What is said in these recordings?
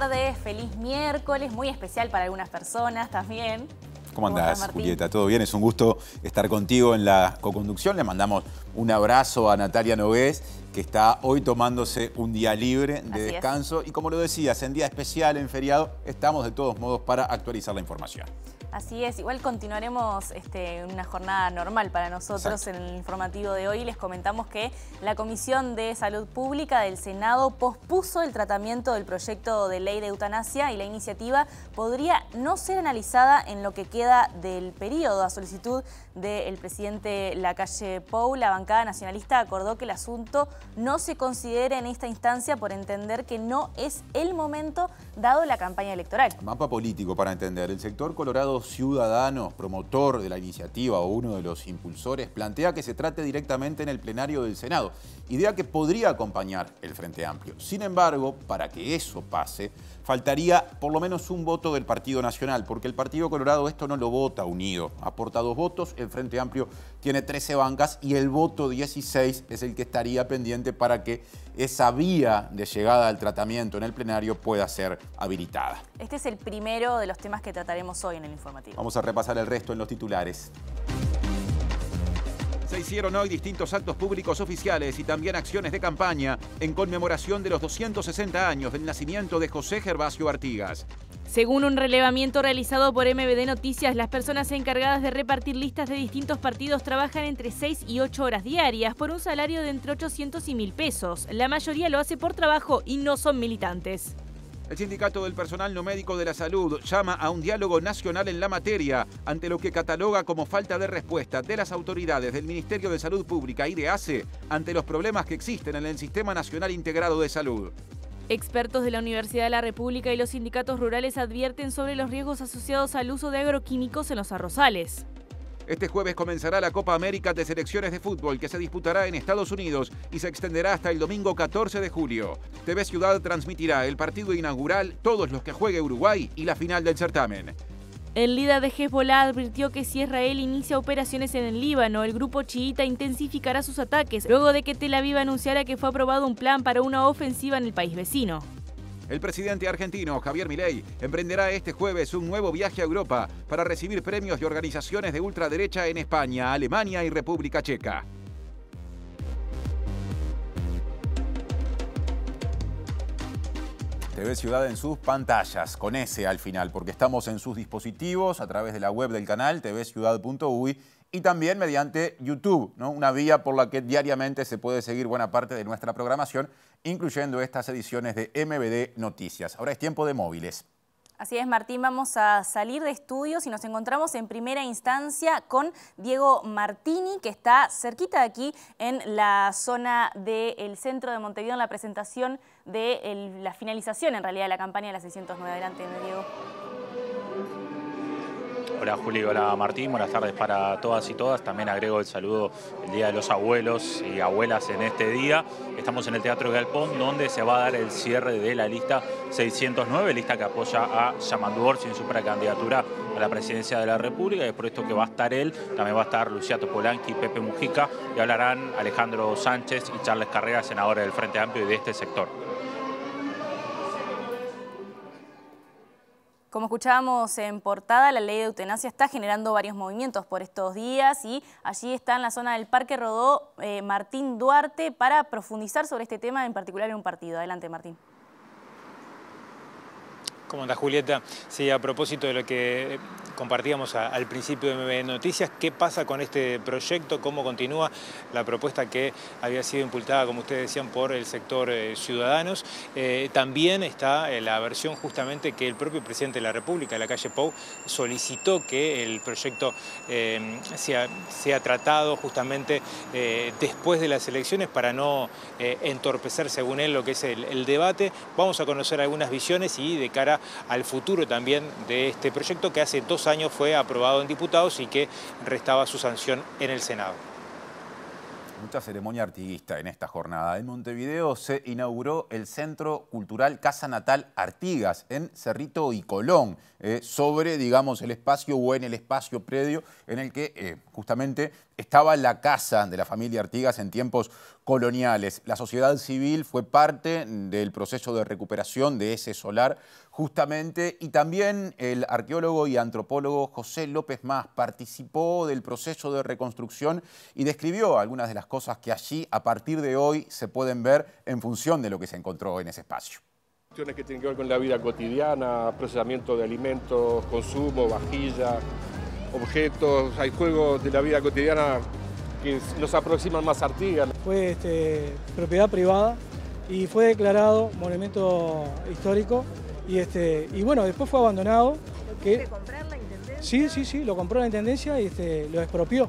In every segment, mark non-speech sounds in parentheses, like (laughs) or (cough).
tardes, feliz miércoles, muy especial para algunas personas también. ¿Cómo andás, Julieta? ¿Todo bien? Es un gusto estar contigo en la coconducción. Le mandamos un abrazo a Natalia Nogués, que está hoy tomándose un día libre de descanso. Y como lo decías, en día especial, en feriado, estamos de todos modos para actualizar la información. Así es, igual continuaremos este, una jornada normal para nosotros en el informativo de hoy. Les comentamos que la Comisión de Salud Pública del Senado pospuso el tratamiento del proyecto de ley de eutanasia y la iniciativa podría no ser analizada en lo que queda del periodo. A solicitud del presidente La calle Pou, la bancada nacionalista acordó que el asunto no se considere en esta instancia por entender que no es el momento dado la campaña electoral. Mapa político para entender. El sector colorado Ciudadanos, promotor de la iniciativa o uno de los impulsores, plantea que se trate directamente en el plenario del Senado, idea que podría acompañar el Frente Amplio. Sin embargo, para que eso pase, faltaría por lo menos un voto del Partido Nacional, porque el Partido Colorado esto no lo vota unido. Aporta dos votos, el Frente Amplio tiene 13 bancas y el voto 16 es el que estaría pendiente para que esa vía de llegada al tratamiento en el plenario pueda ser habilitada. Este es el primero de los temas que trataremos hoy en el informativo. Vamos a repasar el resto en los titulares. Se hicieron hoy distintos actos públicos oficiales y también acciones de campaña en conmemoración de los 260 años del nacimiento de José Gervasio Artigas. Según un relevamiento realizado por MBD Noticias, las personas encargadas de repartir listas de distintos partidos trabajan entre 6 y 8 horas diarias por un salario de entre 800 y 1000 pesos. La mayoría lo hace por trabajo y no son militantes. El sindicato del personal no médico de la salud llama a un diálogo nacional en la materia ante lo que cataloga como falta de respuesta de las autoridades del Ministerio de Salud Pública y de ACE ante los problemas que existen en el Sistema Nacional Integrado de Salud. Expertos de la Universidad de la República y los sindicatos rurales advierten sobre los riesgos asociados al uso de agroquímicos en los arrozales. Este jueves comenzará la Copa América de Selecciones de Fútbol que se disputará en Estados Unidos y se extenderá hasta el domingo 14 de julio. TV Ciudad transmitirá el partido inaugural, todos los que juegue Uruguay y la final del certamen. El líder de Hezbollah advirtió que si Israel inicia operaciones en el Líbano, el grupo chiita intensificará sus ataques luego de que Tel Aviv anunciara que fue aprobado un plan para una ofensiva en el país vecino. El presidente argentino, Javier Milei, emprenderá este jueves un nuevo viaje a Europa para recibir premios de organizaciones de ultraderecha en España, Alemania y República Checa. TV Ciudad en sus pantallas, con ese al final, porque estamos en sus dispositivos a través de la web del canal tvciudad.uy y también mediante YouTube, ¿no? una vía por la que diariamente se puede seguir buena parte de nuestra programación, incluyendo estas ediciones de MBD Noticias. Ahora es tiempo de móviles. Así es, Martín, vamos a salir de estudios y nos encontramos en primera instancia con Diego Martini, que está cerquita de aquí en la zona del centro de Montevideo en la presentación de la finalización, en realidad, de la campaña de la 609. Adelante, Diego. Hola Juli, hola Martín, buenas tardes para todas y todas. También agrego el saludo el Día de los Abuelos y Abuelas en este día. Estamos en el Teatro Galpón, donde se va a dar el cierre de la lista 609, lista que apoya a Yamandú Orsi en su precandidatura a la presidencia de la República. Y es por esto que va a estar él, también va a estar Lucía y Pepe Mujica, y hablarán Alejandro Sánchez y Charles Carrera, senadores del Frente Amplio y de este sector. Como escuchábamos en portada, la ley de eutanasia está generando varios movimientos por estos días y allí está en la zona del Parque Rodó eh, Martín Duarte para profundizar sobre este tema, en particular en un partido. Adelante, Martín. ¿Cómo andás, Julieta? Sí, a propósito de lo que compartíamos al principio de MB Noticias, qué pasa con este proyecto, cómo continúa la propuesta que había sido impulsada, como ustedes decían, por el sector eh, Ciudadanos. Eh, también está eh, la versión justamente que el propio presidente de la República, la calle Pou, solicitó que el proyecto em, sea, sea, tratado justamente después de las elecciones para no entorpecer, según él, lo que es el debate. Vamos a conocer algunas visiones y de cara al futuro también de este proyecto que hace dos años año fue aprobado en diputados y que restaba su sanción en el Senado. Mucha ceremonia artiguista en esta jornada. En Montevideo se inauguró el Centro Cultural Casa Natal Artigas, en Cerrito y Colón. Eh, sobre, digamos, el espacio o en el espacio predio en el que eh, justamente estaba la casa de la familia Artigas en tiempos coloniales. La sociedad civil fue parte del proceso de recuperación de ese solar justamente y también el arqueólogo y antropólogo José López Más participó del proceso de reconstrucción y describió algunas de las cosas que allí a partir de hoy se pueden ver en función de lo que se encontró en ese espacio que tienen que ver con la vida cotidiana, procesamiento de alimentos, consumo, vajilla, objetos, hay juegos de la vida cotidiana que nos aproximan más a Artigas. Fue este, propiedad privada y fue declarado monumento histórico y, este, y bueno, después fue abandonado. ¿Lo que, la Intendencia? Sí, sí, sí, lo compró la Intendencia y este, lo expropió.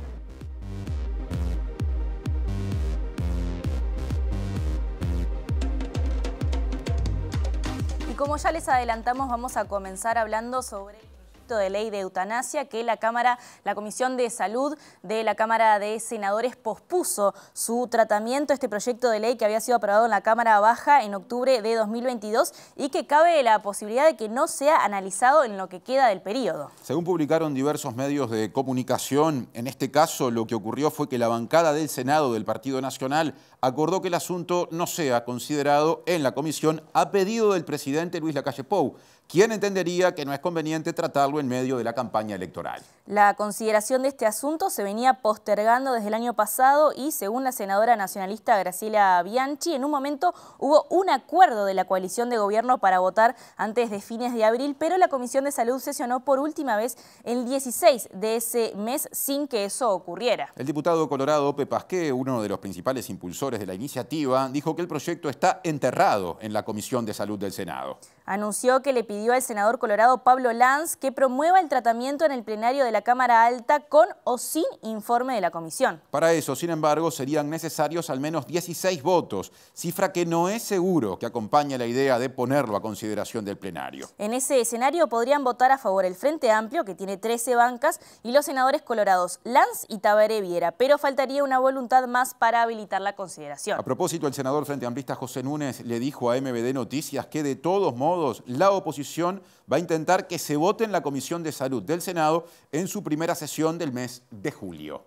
como ya les adelantamos, vamos a comenzar hablando sobre el proyecto de ley de eutanasia que la Cámara, la Comisión de Salud de la Cámara de Senadores pospuso su tratamiento, este proyecto de ley que había sido aprobado en la Cámara Baja en octubre de 2022 y que cabe la posibilidad de que no sea analizado en lo que queda del periodo. Según publicaron diversos medios de comunicación, en este caso lo que ocurrió fue que la bancada del Senado del Partido Nacional acordó que el asunto no sea considerado en la comisión a pedido del presidente Luis Lacalle Pou, quien entendería que no es conveniente tratarlo en medio de la campaña electoral. La consideración de este asunto se venía postergando desde el año pasado y según la senadora nacionalista Graciela Bianchi, en un momento hubo un acuerdo de la coalición de gobierno para votar antes de fines de abril, pero la Comisión de Salud sesionó por última vez el 16 de ese mes sin que eso ocurriera. El diputado colorado Ope Pasqué, uno de los principales impulsores de la iniciativa, dijo que el proyecto está enterrado en la Comisión de Salud del Senado. Anunció que le pidió al senador colorado Pablo Lanz que promueva el tratamiento en el plenario de la Cámara Alta con o sin informe de la comisión. Para eso, sin embargo, serían necesarios al menos 16 votos, cifra que no es seguro que acompañe la idea de ponerlo a consideración del plenario. En ese escenario podrían votar a favor el Frente Amplio, que tiene 13 bancas, y los senadores colorados Lanz y Tabaré Viera, pero faltaría una voluntad más para habilitar la consideración. A propósito, el senador Frente Amplista José Núñez le dijo a MBD Noticias que de todos modos la oposición va a intentar que se vote en la Comisión de Salud del Senado en su primera sesión del mes de julio.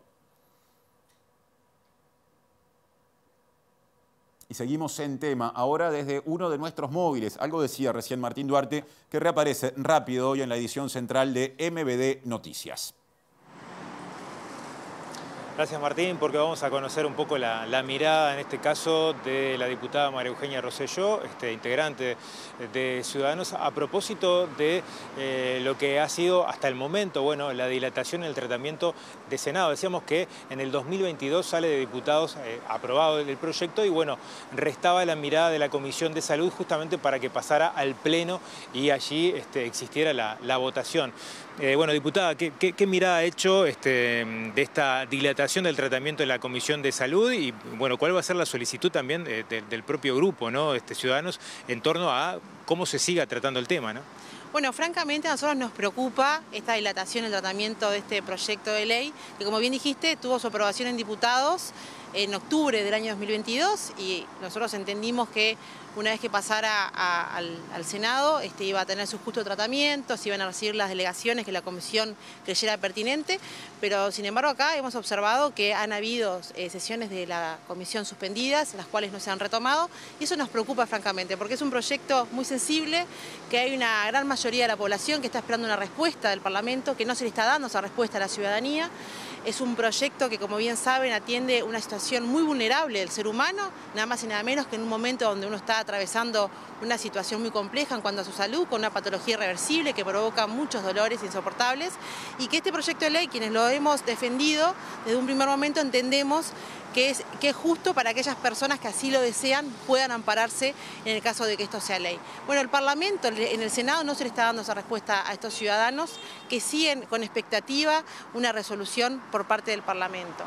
Y seguimos en tema, ahora desde uno de nuestros móviles. Algo decía recién Martín Duarte, que reaparece rápido hoy en la edición central de MBD Noticias. Gracias Martín, porque vamos a conocer un poco la, mirada, en este caso, de la diputada María Eugenia Rosselló, este, integrante de Ciudadanos, a propósito de eh, lo que ha sido hasta el momento, bueno, la dilatación en el tratamiento de Senado. Decíamos que en el 2022 sale de diputados eh, aprobado el proyecto y, bueno, restaba la mirada de la Comisión de Salud justamente para que pasara al Pleno y allí este, existiera la votación. Eh, bueno, diputada, ¿qué, mirada ha hecho este, de esta dilatación del tratamiento de la Comisión de Salud? Y bueno, ¿cuál va a ser la solicitud también eh, del propio grupo, ¿no? Este, ciudadanos, en torno a cómo se siga tratando el tema, ¿no? Bueno, francamente a nosotros nos preocupa esta dilatación, el tratamiento de este proyecto de ley, que como bien dijiste, tuvo su aprobación en diputados en octubre del año 2022 y nosotros entendimos que una vez que pasara al, Senado, este, iba a tener sus justo tratamientos, iban a recibir las delegaciones que la Comisión creyera pertinente, pero sin embargo acá hemos observado que han habido eh, sesiones de la Comisión suspendidas, las cuales no se han retomado, y eso nos preocupa francamente, porque es un proyecto muy sensible, que hay una gran mayoría mayoría de la población que está esperando una respuesta del Parlamento, que no se le está dando esa respuesta a la ciudadanía. Es un proyecto que, como bien saben, atiende una situación muy vulnerable del ser humano, nada más y nada menos que en un momento donde uno está atravesando una situación muy compleja en cuanto a su salud, con una patología irreversible que provoca muchos dolores insoportables, y que este proyecto de ley, quienes lo hemos defendido, desde un primer momento entendemos que es, justo para aquellas personas que así lo desean puedan ampararse en el caso de que esto sea ley. Bueno, el Parlamento, en el Senado no se le está dando esa respuesta a estos ciudadanos que siguen con expectativa una resolución por parte del Parlamento.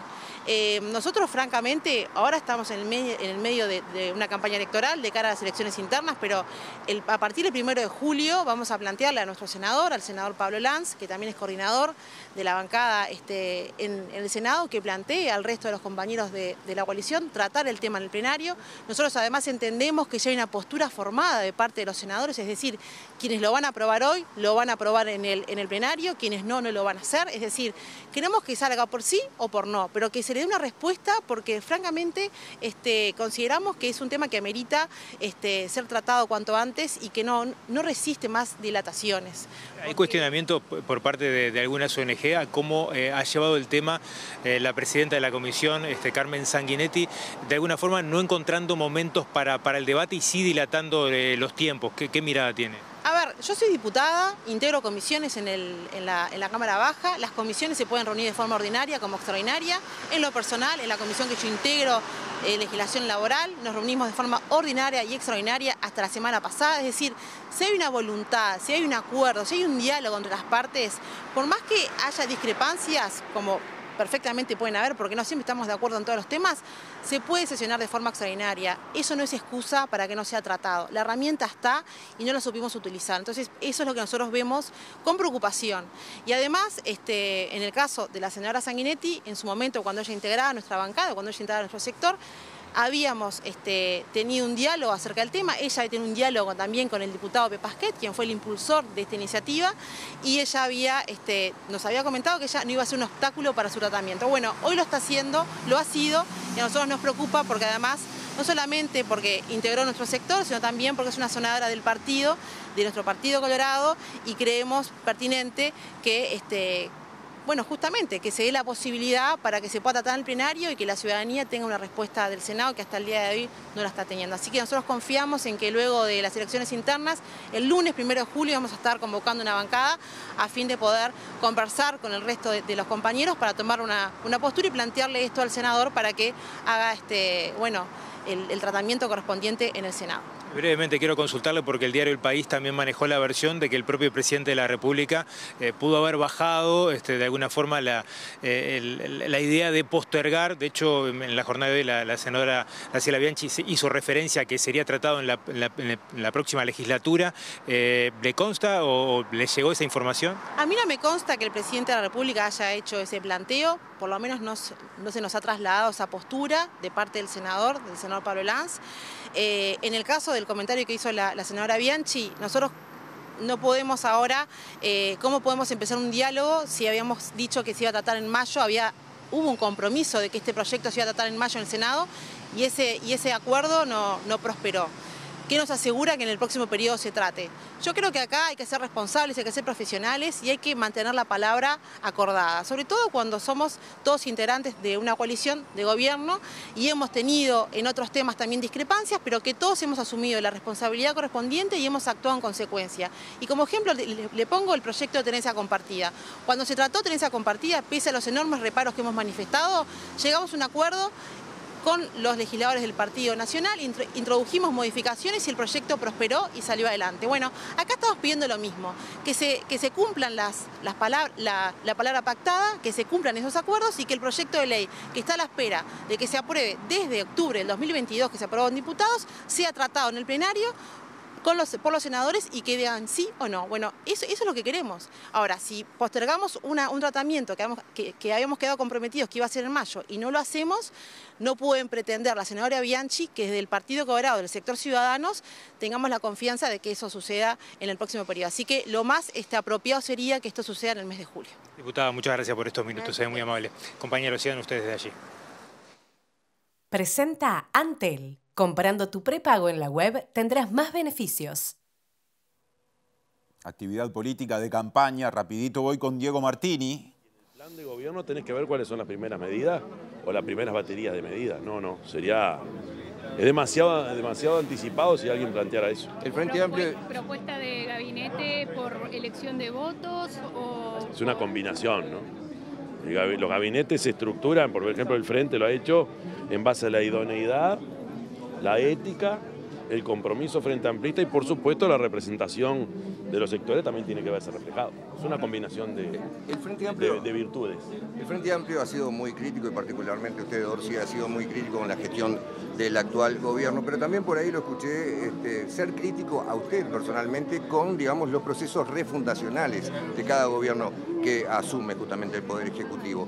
Eh, nosotros, francamente, ahora estamos en el, medio de, una campaña electoral de cara a las elecciones internas, pero a partir del primero de julio vamos a plantearle a nuestro senador, al senador Pablo Lanz, que también es coordinador de la bancada este, en, el Senado, que plantee al resto de los compañeros de, de la coalición tratar el tema en el plenario. Nosotros, además, entendemos que ya hay una postura formada de parte de los senadores, es decir, quienes lo van a aprobar hoy, lo van a aprobar en el, en el plenario, quienes no, no lo van a hacer. Es decir, queremos que salga por sí o por no, pero que se le dé una respuesta porque francamente este, consideramos que es un tema que amerita este, ser tratado cuanto antes y que no, no resiste más dilataciones. Hay cuestionamiento por parte de, algunas ONG a cómo eh, ha llevado el tema eh, la presidenta de la comisión, este, Carmen Sanguinetti, de alguna forma no encontrando momentos para, para el debate y sí dilatando eh, los tiempos. qué mirada tiene? Yo soy diputada, integro comisiones en, la, Cámara Baja, las comisiones se pueden reunir de forma ordinaria como extraordinaria, en lo personal, en la comisión que yo integro, eh, legislación laboral, nos reunimos de forma ordinaria y extraordinaria hasta la semana pasada, es decir, si hay una voluntad, si hay un acuerdo, si hay un diálogo entre las partes, por más que haya discrepancias, como perfectamente pueden haber, porque no siempre estamos de acuerdo en todos los temas, se puede sesionar de forma extraordinaria. Eso no es excusa para que no sea tratado. La herramienta está y no la supimos utilizar. Entonces, eso es lo que nosotros vemos con preocupación. Y además, este, en el caso de la señora Sanguinetti, en su momento, cuando ella integraba nuestra bancada, cuando ella integraba nuestro sector, habíamos este, tenido un diálogo acerca del tema, ella había tenido un diálogo también con el diputado Pepasquet, quien fue el impulsor de esta iniciativa, y ella había, este, nos había comentado que ella no iba a ser un obstáculo para su tratamiento. Bueno, hoy lo está haciendo, lo ha sido, y a nosotros nos preocupa porque además no solamente porque integró nuestro sector, sino también porque es una sonadora del partido, de nuestro partido Colorado, y creemos pertinente que este, bueno, justamente que se dé la posibilidad para que se pueda tratar en el plenario y que la ciudadanía tenga una respuesta del Senado que hasta el día de hoy no la está teniendo. Así que nosotros confiamos en que luego de las elecciones internas, el lunes primero de julio vamos a estar convocando una bancada a fin de poder conversar con el resto de, los compañeros para tomar una, postura y plantearle esto al senador para que haga este, bueno, el tratamiento correspondiente en el Senado. Brevemente quiero consultarle porque el diario El País también manejó la versión de que el propio presidente de la República eh, pudo haber bajado este, de alguna forma la, eh, la, idea de postergar. De hecho, en la jornada de hoy la, senadora Graciela Bianchi hizo referencia a que sería tratado en la, próxima legislatura. Eh, ¿Le consta o le llegó esa información? A mí no me consta que el presidente de la República haya hecho ese planteo por lo menos no, se nos ha trasladado esa postura de parte del senador, del senador Pablo Lanz. Eh, en el caso del comentario que hizo la, senadora Bianchi, nosotros no podemos ahora, eh, ¿cómo podemos empezar un diálogo si habíamos dicho que se iba a tratar en mayo? Había, hubo un compromiso de que este proyecto se iba a tratar en mayo en el Senado y ese, y ese acuerdo no prosperó. ¿Qué nos asegura que en el próximo periodo se trate? Yo creo que acá hay que ser responsables, hay que ser profesionales y hay que mantener la palabra acordada, sobre todo cuando somos todos integrantes de una coalición de gobierno y hemos tenido en otros temas también discrepancias, pero que todos hemos asumido la responsabilidad correspondiente y hemos actuado en consecuencia. Y como ejemplo le pongo el proyecto de tenencia compartida. Cuando se trató tenencia compartida, pese a los enormes reparos que hemos manifestado, llegamos a un acuerdo con los legisladores del Partido Nacional, introdujimos modificaciones y el proyecto prosperó y salió adelante. Bueno, acá estamos pidiendo lo mismo, que se, que se cumplan las, las palabras, la, la palabra pactada, que se cumplan esos acuerdos y que el proyecto de ley que está a la espera de que se apruebe desde octubre del 2022, que se aprobó en diputados, sea tratado en el plenario por los senadores y que vean sí o no. Bueno, eso, es lo que queremos. Ahora, si postergamos un tratamiento que habíamos, quedado comprometidos que iba a ser en mayo y no lo hacemos, no pueden pretender la senadora Bianchi que desde el Partido Cobrado, del sector Ciudadanos, tengamos la confianza de que eso suceda en el próximo periodo. Así que lo más este, apropiado sería que esto suceda en el mes de julio. Diputada, muchas gracias por estos minutos, gracias. Eh, muy amable. Compañeros, sigan ustedes desde allí. Presenta Antel Comparando tu prepago en la web tendrás más beneficios. Actividad política de campaña, rapidito voy con Diego Martini. En el plan de gobierno tenés que ver cuáles son las primeras medidas o las primeras baterías de medidas. No, no, sería... Es demasiado, demasiado anticipado si alguien planteara eso. El Frente Amplio... ¿Propuesta de gabinete por elección de votos Es una combinación, ¿no? Los gabinetes se estructuran, por ejemplo el Frente lo ha hecho en base a la idoneidad la ética, el compromiso frente y por supuesto la representación de los sectores también tiene que verse reflejado. Es una combinación de, el Frente virtudes. El Frente Amplio ha sido muy crítico y particularmente usted, Dorsi ha sido muy crítico con la gestión del actual gobierno, pero también por ahí lo escuché este, ser crítico a usted personalmente con, digamos, los procesos refundacionales de cada gobierno que asume justamente el Poder Ejecutivo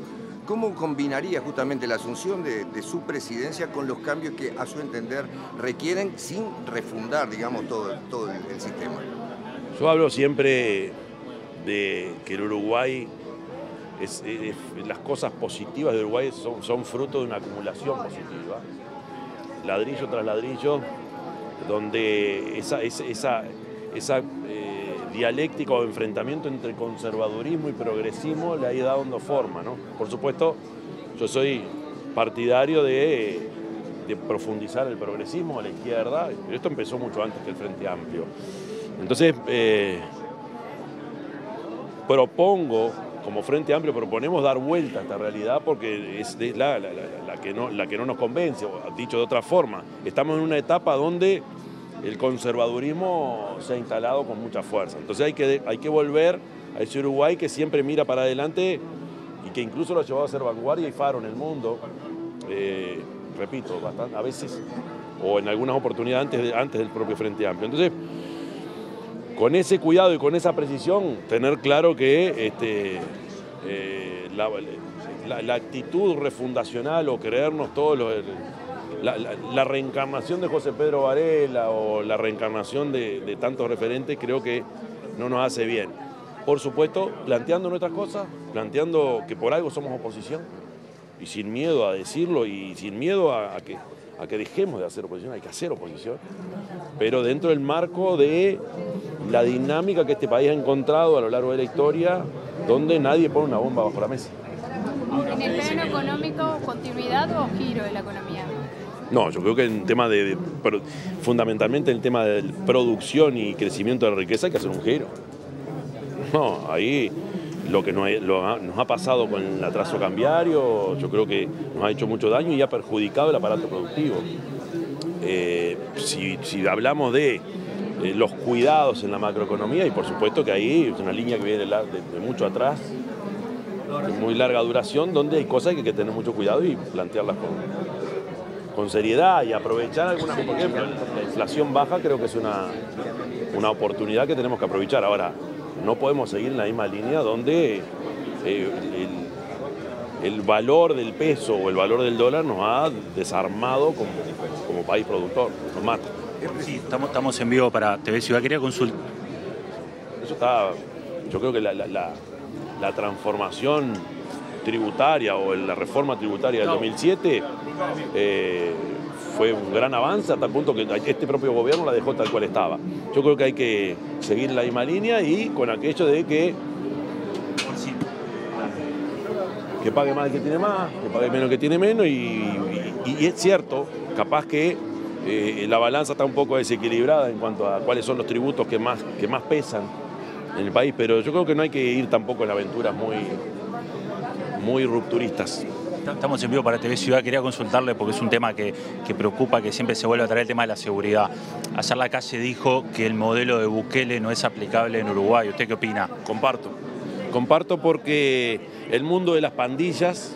cómo combinaría justamente la asunción de, su presidencia con los cambios que a su entender requieren sin refundar, digamos, todo, el, sistema. Yo hablo siempre de que el Uruguay, las cosas positivas de Uruguay son, fruto de una acumulación positiva, ladrillo tras ladrillo, donde esa, esa, esa, eh, dialéctica o enfrentamiento entre conservadurismo y progresismo le ha ido dando forma. ¿no? Por supuesto, yo soy partidario de, profundizar el progresismo a la izquierda, pero esto empezó mucho antes que el Frente Amplio. Entonces, eh, propongo, como Frente Amplio, proponemos dar vuelta a esta realidad porque es la, que no, la que no nos convence, o dicho de otra forma, estamos en una etapa donde el conservadurismo se ha instalado con mucha fuerza. Entonces hay que, hay que volver a ese Uruguay que siempre mira para adelante y que incluso lo ha llevado a ser vanguardia y faro en el mundo. Eh, repito, a veces o en algunas oportunidades antes, del propio Frente Amplio. Entonces, con ese cuidado y con esa precisión, tener claro que este, eh, la, actitud refundacional o creernos todos los la, reencarnación de José Pedro Varela o la reencarnación de, tantos referentes creo que no nos hace bien. Por supuesto, planteando nuestras cosas, planteando que por algo somos oposición y sin miedo a decirlo y sin miedo a, que, dejemos de hacer oposición, hay que hacer oposición, pero dentro del marco de la dinámica que este país ha encontrado a lo largo de la historia, donde nadie pone una bomba bajo la mesa. ¿En el plano económico continuidad o giro de la economía? No, yo creo que en tema de, fundamentalmente el tema de producción y crecimiento de la riqueza hay que hacer un giro. No, ahí lo que nos ha, pasado con el atraso cambiario, yo creo que nos ha hecho mucho daño y ha perjudicado el aparato productivo. Eh, si, hablamos de eh, los cuidados en la macroeconomía, y por supuesto que ahí es una línea que viene de, mucho atrás, de muy larga duración, donde hay cosas que hay que tener mucho cuidado y plantearlas con, con seriedad y aprovechar algunas, por la inflación baja creo que es una, una oportunidad que tenemos que aprovechar. Ahora, no podemos seguir en la misma línea donde eh, el, valor del peso o el valor del dólar nos ha desarmado como, país productor, nos mata. Sí, estamos, estamos en vivo para TV Ciudad, quería consultar. Eso está, yo creo que la, la transformación tributaria o en la reforma tributaria del 2007 eh, fue un gran avance hasta el punto que este propio gobierno la dejó tal cual estaba. Yo creo que hay que seguir la misma línea y con aquello de que que pague más el que tiene más, que pague menos el que tiene menos y, es cierto, capaz que eh, la balanza está un poco desequilibrada en cuanto a cuáles son los tributos que más, que más pesan en el país, pero yo creo que no hay que ir tampoco en aventuras muy, muy rupturistas. Estamos en vivo para TV Ciudad, quería consultarle porque es un tema que, preocupa, que siempre se vuelve a traer el tema de la seguridad. Ayer la calle dijo que el modelo de Bukele no es aplicable en Uruguay. ¿Usted qué opina? Comparto. Comparto porque el mundo de las pandillas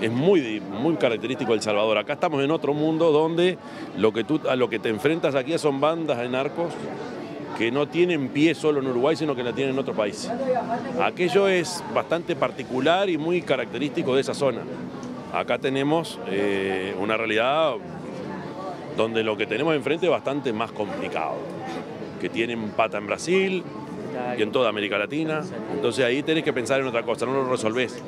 es muy, muy característico de El Salvador. Acá estamos en otro mundo donde lo que tú, a lo que te enfrentas aquí son bandas de narcos que no tienen pie solo en Uruguay, sino que la tienen en otro país. Aquello es bastante particular y muy característico de esa zona. Acá tenemos eh, una realidad donde lo que tenemos enfrente es bastante más complicado. Que tienen pata en Brasil, y en toda América Latina. Entonces ahí tenés que pensar en otra cosa, no lo resolvés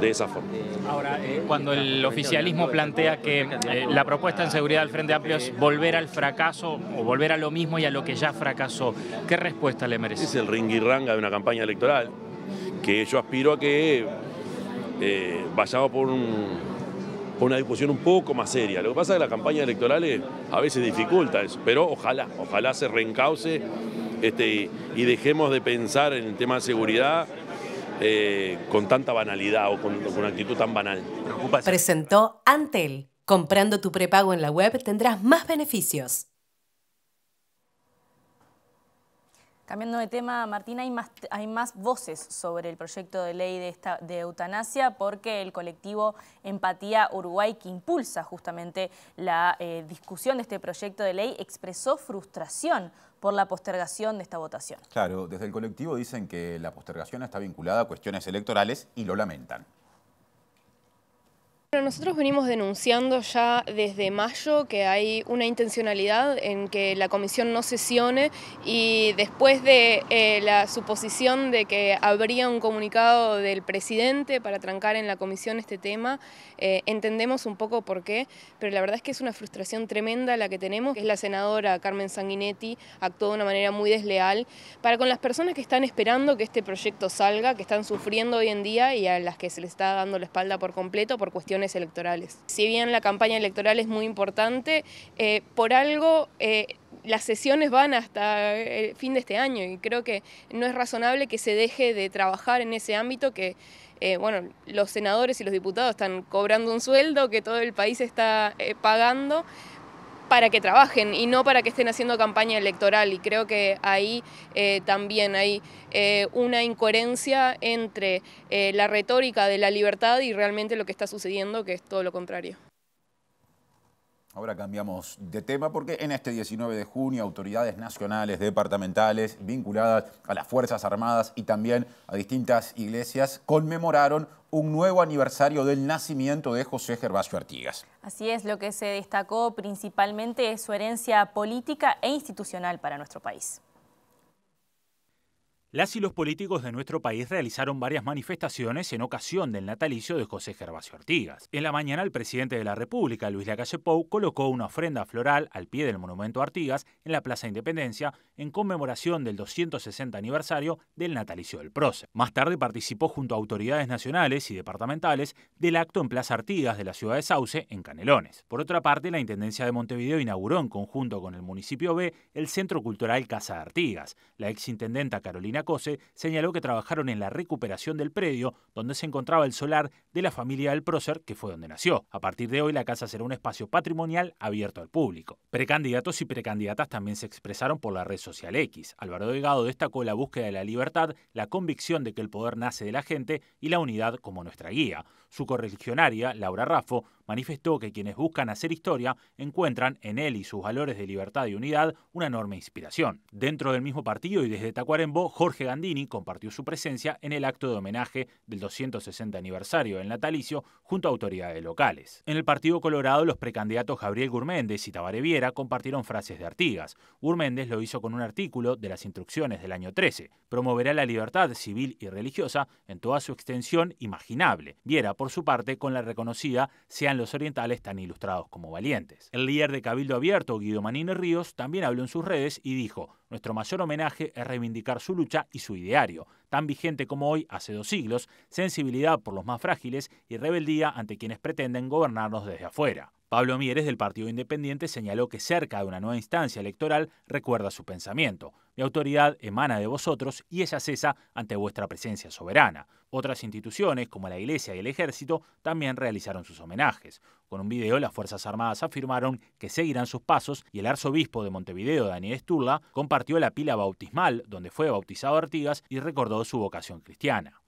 de esa forma. Ahora, eh, cuando el oficialismo plantea que eh, la propuesta en seguridad del Frente Amplio es volver al fracaso o volver a lo mismo y a lo que ya fracasó, ¿qué respuesta le merece? Es el ringirranga de una campaña electoral que yo aspiro a que eh, vayamos por, una discusión un poco más seria. Lo que pasa es que campaña electoral es a veces dificulta eso, pero ojalá, ojalá se reencauce este, y dejemos de pensar en el tema de seguridad eh, con tanta banalidad o con, con una actitud tan banal. Presentó Antel. Comprando tu prepago en la web tendrás más beneficios. Cambiando de tema, Martín, hay más, hay más voces sobre el proyecto de ley de, esta, de eutanasia porque el colectivo Empatía Uruguay, que impulsa justamente la eh, discusión de este proyecto de ley, expresó frustración por la postergación de esta votación. Claro, desde el colectivo dicen que la postergación está vinculada a cuestiones electorales y lo lamentan nosotros venimos denunciando ya desde mayo que hay una intencionalidad en que la comisión no sesione y después de eh, la suposición de que habría un comunicado del presidente para trancar en la comisión este tema, eh, entendemos un poco por qué, pero la verdad es que es una frustración tremenda la que tenemos, que es la senadora Carmen Sanguinetti actuó de una manera muy desleal para con las personas que están esperando que este proyecto salga, que están sufriendo hoy en día y a las que se les está dando la espalda por completo por cuestiones electorales. Si bien la campaña electoral es muy importante, eh, por algo eh, las sesiones van hasta el eh, fin de este año y creo que no es razonable que se deje de trabajar en ese ámbito que, bueno, los senadores y los diputados están cobrando un sueldo que todo el país está pagando para que trabajen y no para que estén haciendo campaña electoral. Y creo que ahí eh, también hay eh, una incoherencia entre eh, la retórica de la libertad y realmente lo que está sucediendo, que es todo lo contrario. Ahora cambiamos de tema porque en este 19 de junio autoridades nacionales, departamentales, vinculadas a las Fuerzas Armadas y también a distintas iglesias conmemoraron un nuevo aniversario del nacimiento de José Gervasio Artigas. Así es, lo que se destacó principalmente es su herencia política e institucional para nuestro país. Las y los políticos de nuestro país realizaron varias manifestaciones en ocasión del natalicio de José Gervasio Artigas. En la mañana, el presidente de la República, Luis Lacalle Pou, colocó una ofrenda floral al pie del monumento Artigas en la Plaza Independencia en conmemoración del 260 aniversario del natalicio del prócer. Más tarde participó junto a autoridades nacionales y departamentales del acto en Plaza Artigas de la ciudad de Sauce, en Canelones. Por otra parte, la Intendencia de Montevideo inauguró en conjunto con el municipio B el Centro Cultural Casa de Artigas. La exintendenta Carolina Cose, señaló que trabajaron en la recuperación del predio donde se encontraba el solar de la familia del prócer, que fue donde nació. A partir de hoy, la casa será un espacio patrimonial abierto al público. Precandidatos y precandidatas también se expresaron por la red social X. Álvaro Delgado destacó la búsqueda de la libertad, la convicción de que el poder nace de la gente y la unidad como nuestra guía. Su correligionaria, Laura Raffo, manifestó que quienes buscan hacer historia encuentran en él y sus valores de libertad y unidad una enorme inspiración. Dentro del mismo partido y desde Tacuarembó, Jorge Gandini compartió su presencia en el acto de homenaje del 260 aniversario del natalicio junto a autoridades locales. En el Partido Colorado, los precandidatos Gabriel Gurméndez y Tabaré Viera compartieron frases de Artigas. Gurméndez lo hizo con un artículo de las instrucciones del año 13. Promoverá la libertad civil y religiosa en toda su extensión imaginable. Viera por su parte con la reconocida Sean los orientales tan ilustrados como valientes. El líder de Cabildo Abierto, Guido Manino Ríos, también habló en sus redes y dijo, nuestro mayor homenaje es reivindicar su lucha y su ideario, tan vigente como hoy hace dos siglos, sensibilidad por los más frágiles y rebeldía ante quienes pretenden gobernarnos desde afuera. Pablo Mieres del Partido Independiente señaló que cerca de una nueva instancia electoral recuerda su pensamiento. Mi autoridad emana de vosotros y ella cesa ante vuestra presencia soberana. Otras instituciones, como la Iglesia y el Ejército, también realizaron sus homenajes. Con un video, las Fuerzas Armadas afirmaron que seguirán sus pasos y el arzobispo de Montevideo, Daniel Sturla, compartió la pila bautismal donde fue bautizado Artigas y recordó su vocación cristiana.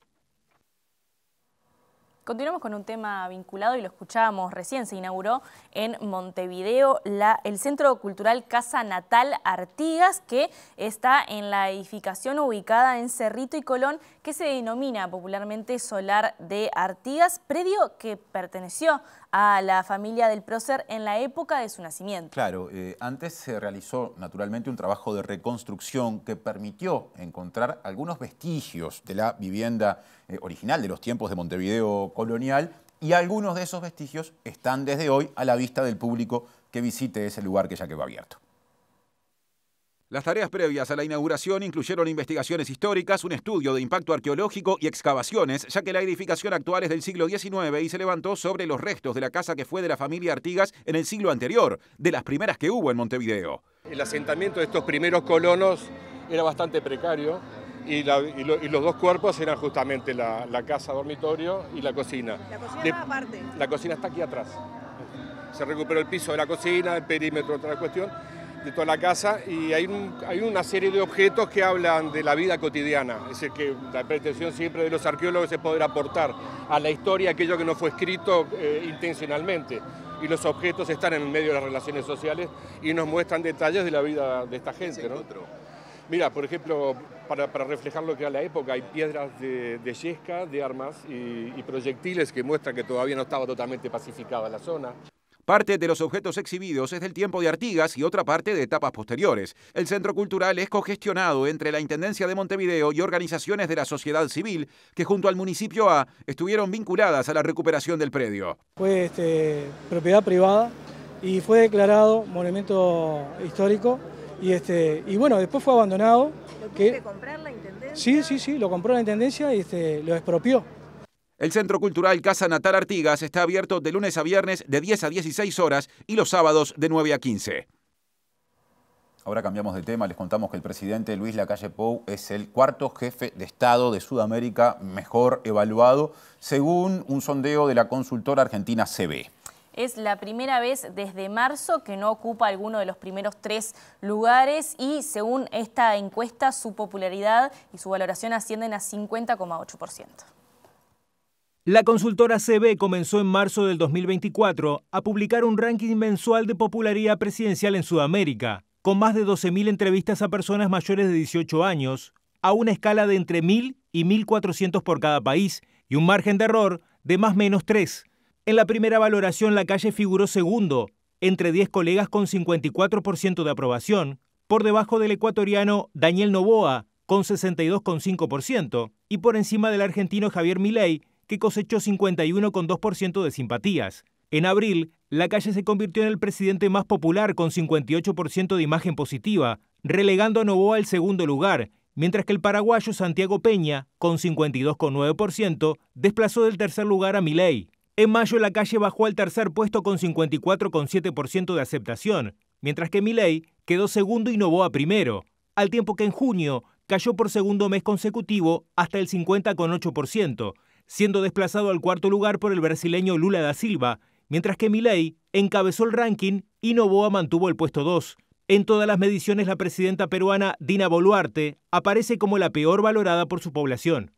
Continuamos con un tema vinculado y lo escuchábamos recién, se inauguró en Montevideo el Centro Cultural Casa Natal Artigas, que está en la edificación ubicada en Cerrito y Colón, que se denomina popularmente Solar de Artigas, predio que perteneció a la familia del prócer en la época de su nacimiento. Claro, eh, antes se realizó naturalmente un trabajo de reconstrucción que permitió encontrar algunos vestigios de la vivienda eh, original de los tiempos de Montevideo colonial y algunos de esos vestigios están desde hoy a la vista del público que visite ese lugar que ya quedó abierto. Las tareas previas a la inauguración incluyeron investigaciones históricas, un estudio de impacto arqueológico y excavaciones, ya que la edificación actual es del siglo XIX y se levantó sobre los restos de la casa que fue de la familia Artigas en el siglo anterior, de las primeras que hubo en Montevideo. El asentamiento de estos primeros colonos era bastante precario y, los dos cuerpos eran justamente la, casa dormitorio y la cocina. La cocina aparte. La cocina está aquí atrás. Se recuperó el piso de la cocina, el perímetro, otra cuestión de toda la casa y hay, una serie de objetos que hablan de la vida cotidiana. Es decir, que la pretensión siempre de los arqueólogos es poder aportar a la historia aquello que no fue escrito eh, intencionalmente. Y los objetos están en medio de las relaciones sociales y nos muestran detalles de la vida de esta gente. ¿no? Mira, por ejemplo, para, reflejar lo que era la época, hay piedras de, yesca, de armas y, y proyectiles que muestran que todavía no estaba totalmente pacificada la zona. Parte de los objetos exhibidos es del tiempo de Artigas y otra parte de etapas posteriores. El Centro Cultural es cogestionado entre la Intendencia de Montevideo y organizaciones de la sociedad civil que junto al municipio A estuvieron vinculadas a la recuperación del predio. Fue este, propiedad privada y fue declarado monumento histórico y, este, bueno, después fue abandonado. ¿Lo que, comprar la Intendencia? Sí, sí, sí, lo compró la Intendencia y este, lo expropió. El Centro Cultural Casa Natal Artigas está abierto de lunes a viernes de 10 a 16 horas y los sábados de 9 a 15. Ahora cambiamos de tema, les contamos que el presidente Luis Lacalle Pou es el cuarto jefe de Estado de Sudamérica mejor evaluado según un sondeo de la consultora argentina CB. Es la primera vez desde marzo que no ocupa alguno de los primeros tres lugares y según esta encuesta su popularidad y su valoración ascienden a 50,8%. La consultora CB comenzó en marzo del 2024 a publicar un ranking mensual de popularidad presidencial en Sudamérica, con más de 12.000 entrevistas a personas mayores de 18 años, a una escala de entre 1.000 y 1.400 por cada país y un margen de error de más menos 3. En la primera valoración, la calle figuró segundo, entre 10 colegas con 54% de aprobación, por debajo del ecuatoriano Daniel Novoa, con 62,5%, y por encima del argentino Javier Milei, que cosechó 51,2% de simpatías. En abril, la calle se convirtió en el presidente más popular con 58% de imagen positiva, relegando a Novoa al segundo lugar, mientras que el paraguayo Santiago Peña, con 52,9%, desplazó del tercer lugar a Milei. En mayo la calle bajó al tercer puesto con 54,7% de aceptación, mientras que Milei quedó segundo y Novoa primero, al tiempo que en junio cayó por segundo mes consecutivo hasta el 50,8%, siendo desplazado al cuarto lugar por el brasileño Lula da Silva, mientras que Milei encabezó el ranking y Novoa mantuvo el puesto 2. En todas las mediciones, la presidenta peruana Dina Boluarte aparece como la peor valorada por su población.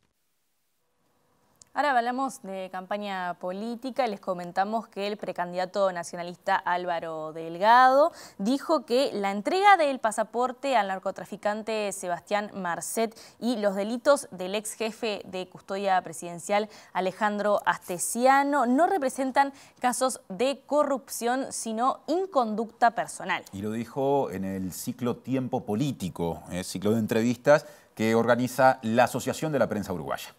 Ahora hablamos de campaña política. y Les comentamos que el precandidato nacionalista Álvaro Delgado dijo que la entrega del pasaporte al narcotraficante Sebastián Marcet y los delitos del ex jefe de custodia presidencial Alejandro Astesiano no representan casos de corrupción, sino inconducta personal. Y lo dijo en el ciclo Tiempo Político, eh, ciclo de entrevistas que organiza la Asociación de la Prensa Uruguaya.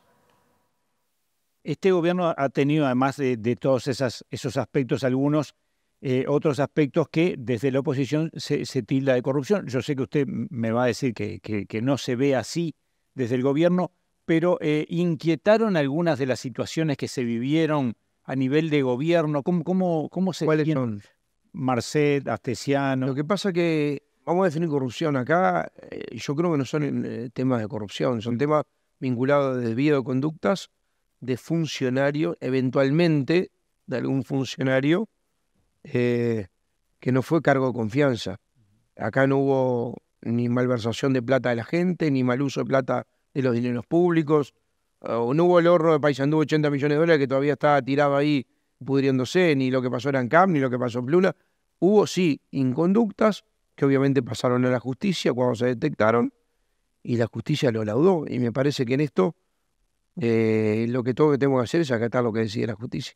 Este gobierno ha tenido, además de, todos esas, esos aspectos, algunos eh, otros aspectos que desde la oposición se, se, tilda de corrupción. Yo sé que usted me va a decir que, no se ve así desde el gobierno, pero eh, inquietaron algunas de las situaciones que se vivieron a nivel de gobierno. ¿Cómo, se ¿Cuáles son? Marcet, Astesiano. Lo que pasa que vamos a definir corrupción acá. Eh, yo creo que no son temas de corrupción, son temas vinculados a desvío de conductas de funcionario, eventualmente de algún funcionario eh, que no fue cargo de confianza. Acá no hubo ni malversación de plata de la gente, ni mal uso de plata de los dineros públicos. no hubo el horno de Paysandú 80 millones de dólares que todavía estaba tirado ahí pudriéndose, ni lo que pasó en cam ni lo que pasó en Pluna. Hubo sí inconductas que obviamente pasaron a la justicia cuando se detectaron y la justicia lo laudó. Y me parece que en esto eh, lo que todo que tengo que hacer es acatar lo que decide la justicia.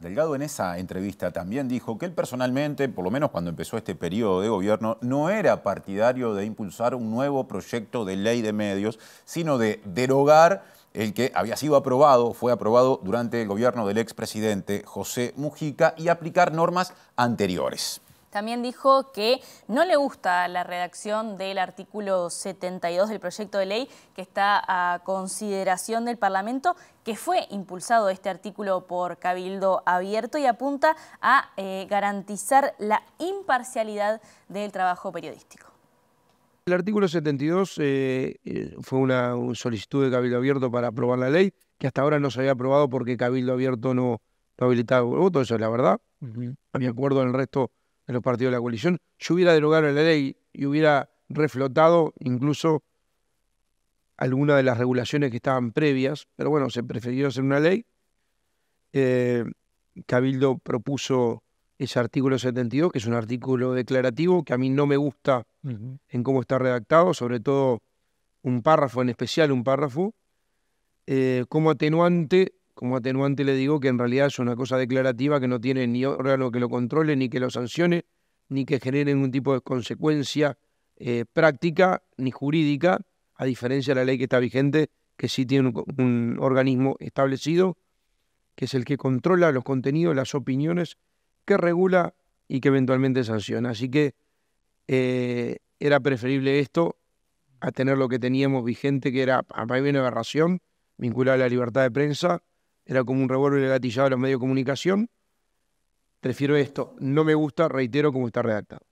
Delgado en esa entrevista también dijo que él personalmente, por lo menos cuando empezó este periodo de gobierno, no era partidario de impulsar un nuevo proyecto de ley de medios, sino de derogar el que había sido aprobado, fue aprobado durante el gobierno del expresidente José Mujica y aplicar normas anteriores. También dijo que no le gusta la redacción del artículo 72 del proyecto de ley que está a consideración del Parlamento, que fue impulsado este artículo por Cabildo Abierto y apunta a eh, garantizar la imparcialidad del trabajo periodístico. El artículo 72 eh, eh, fue una solicitud de Cabildo Abierto para aprobar la ley, que hasta ahora no se había aprobado porque Cabildo Abierto no, lo habilitaba el voto, eso es la verdad. a mi acuerdo en el resto de los partidos de la coalición, yo hubiera derogado la ley y hubiera reflotado incluso algunas de las regulaciones que estaban previas, pero bueno, se prefirió hacer una ley. Eh, Cabildo propuso ese artículo 72, que es un artículo declarativo, que a mí no me gusta en cómo está redactado, sobre todo un párrafo en especial, un párrafo. Eh, como atenuante como atenuante le digo que en realidad es una cosa declarativa que no tiene ni órgano que lo controle, ni que lo sancione, ni que genere ningún tipo de consecuencia eh, práctica ni jurídica, a diferencia de la ley que está vigente, que sí tiene un, organismo establecido, que es el que controla los contenidos, las opiniones, que regula y que eventualmente sanciona. Así que eh, era preferible esto a tener lo que teníamos vigente, que era, a mí, una aberración vinculada a la libertad de prensa, era como un revólver gatillado a los medios de comunicación. Prefiero esto. No me gusta, reitero, como está redactado.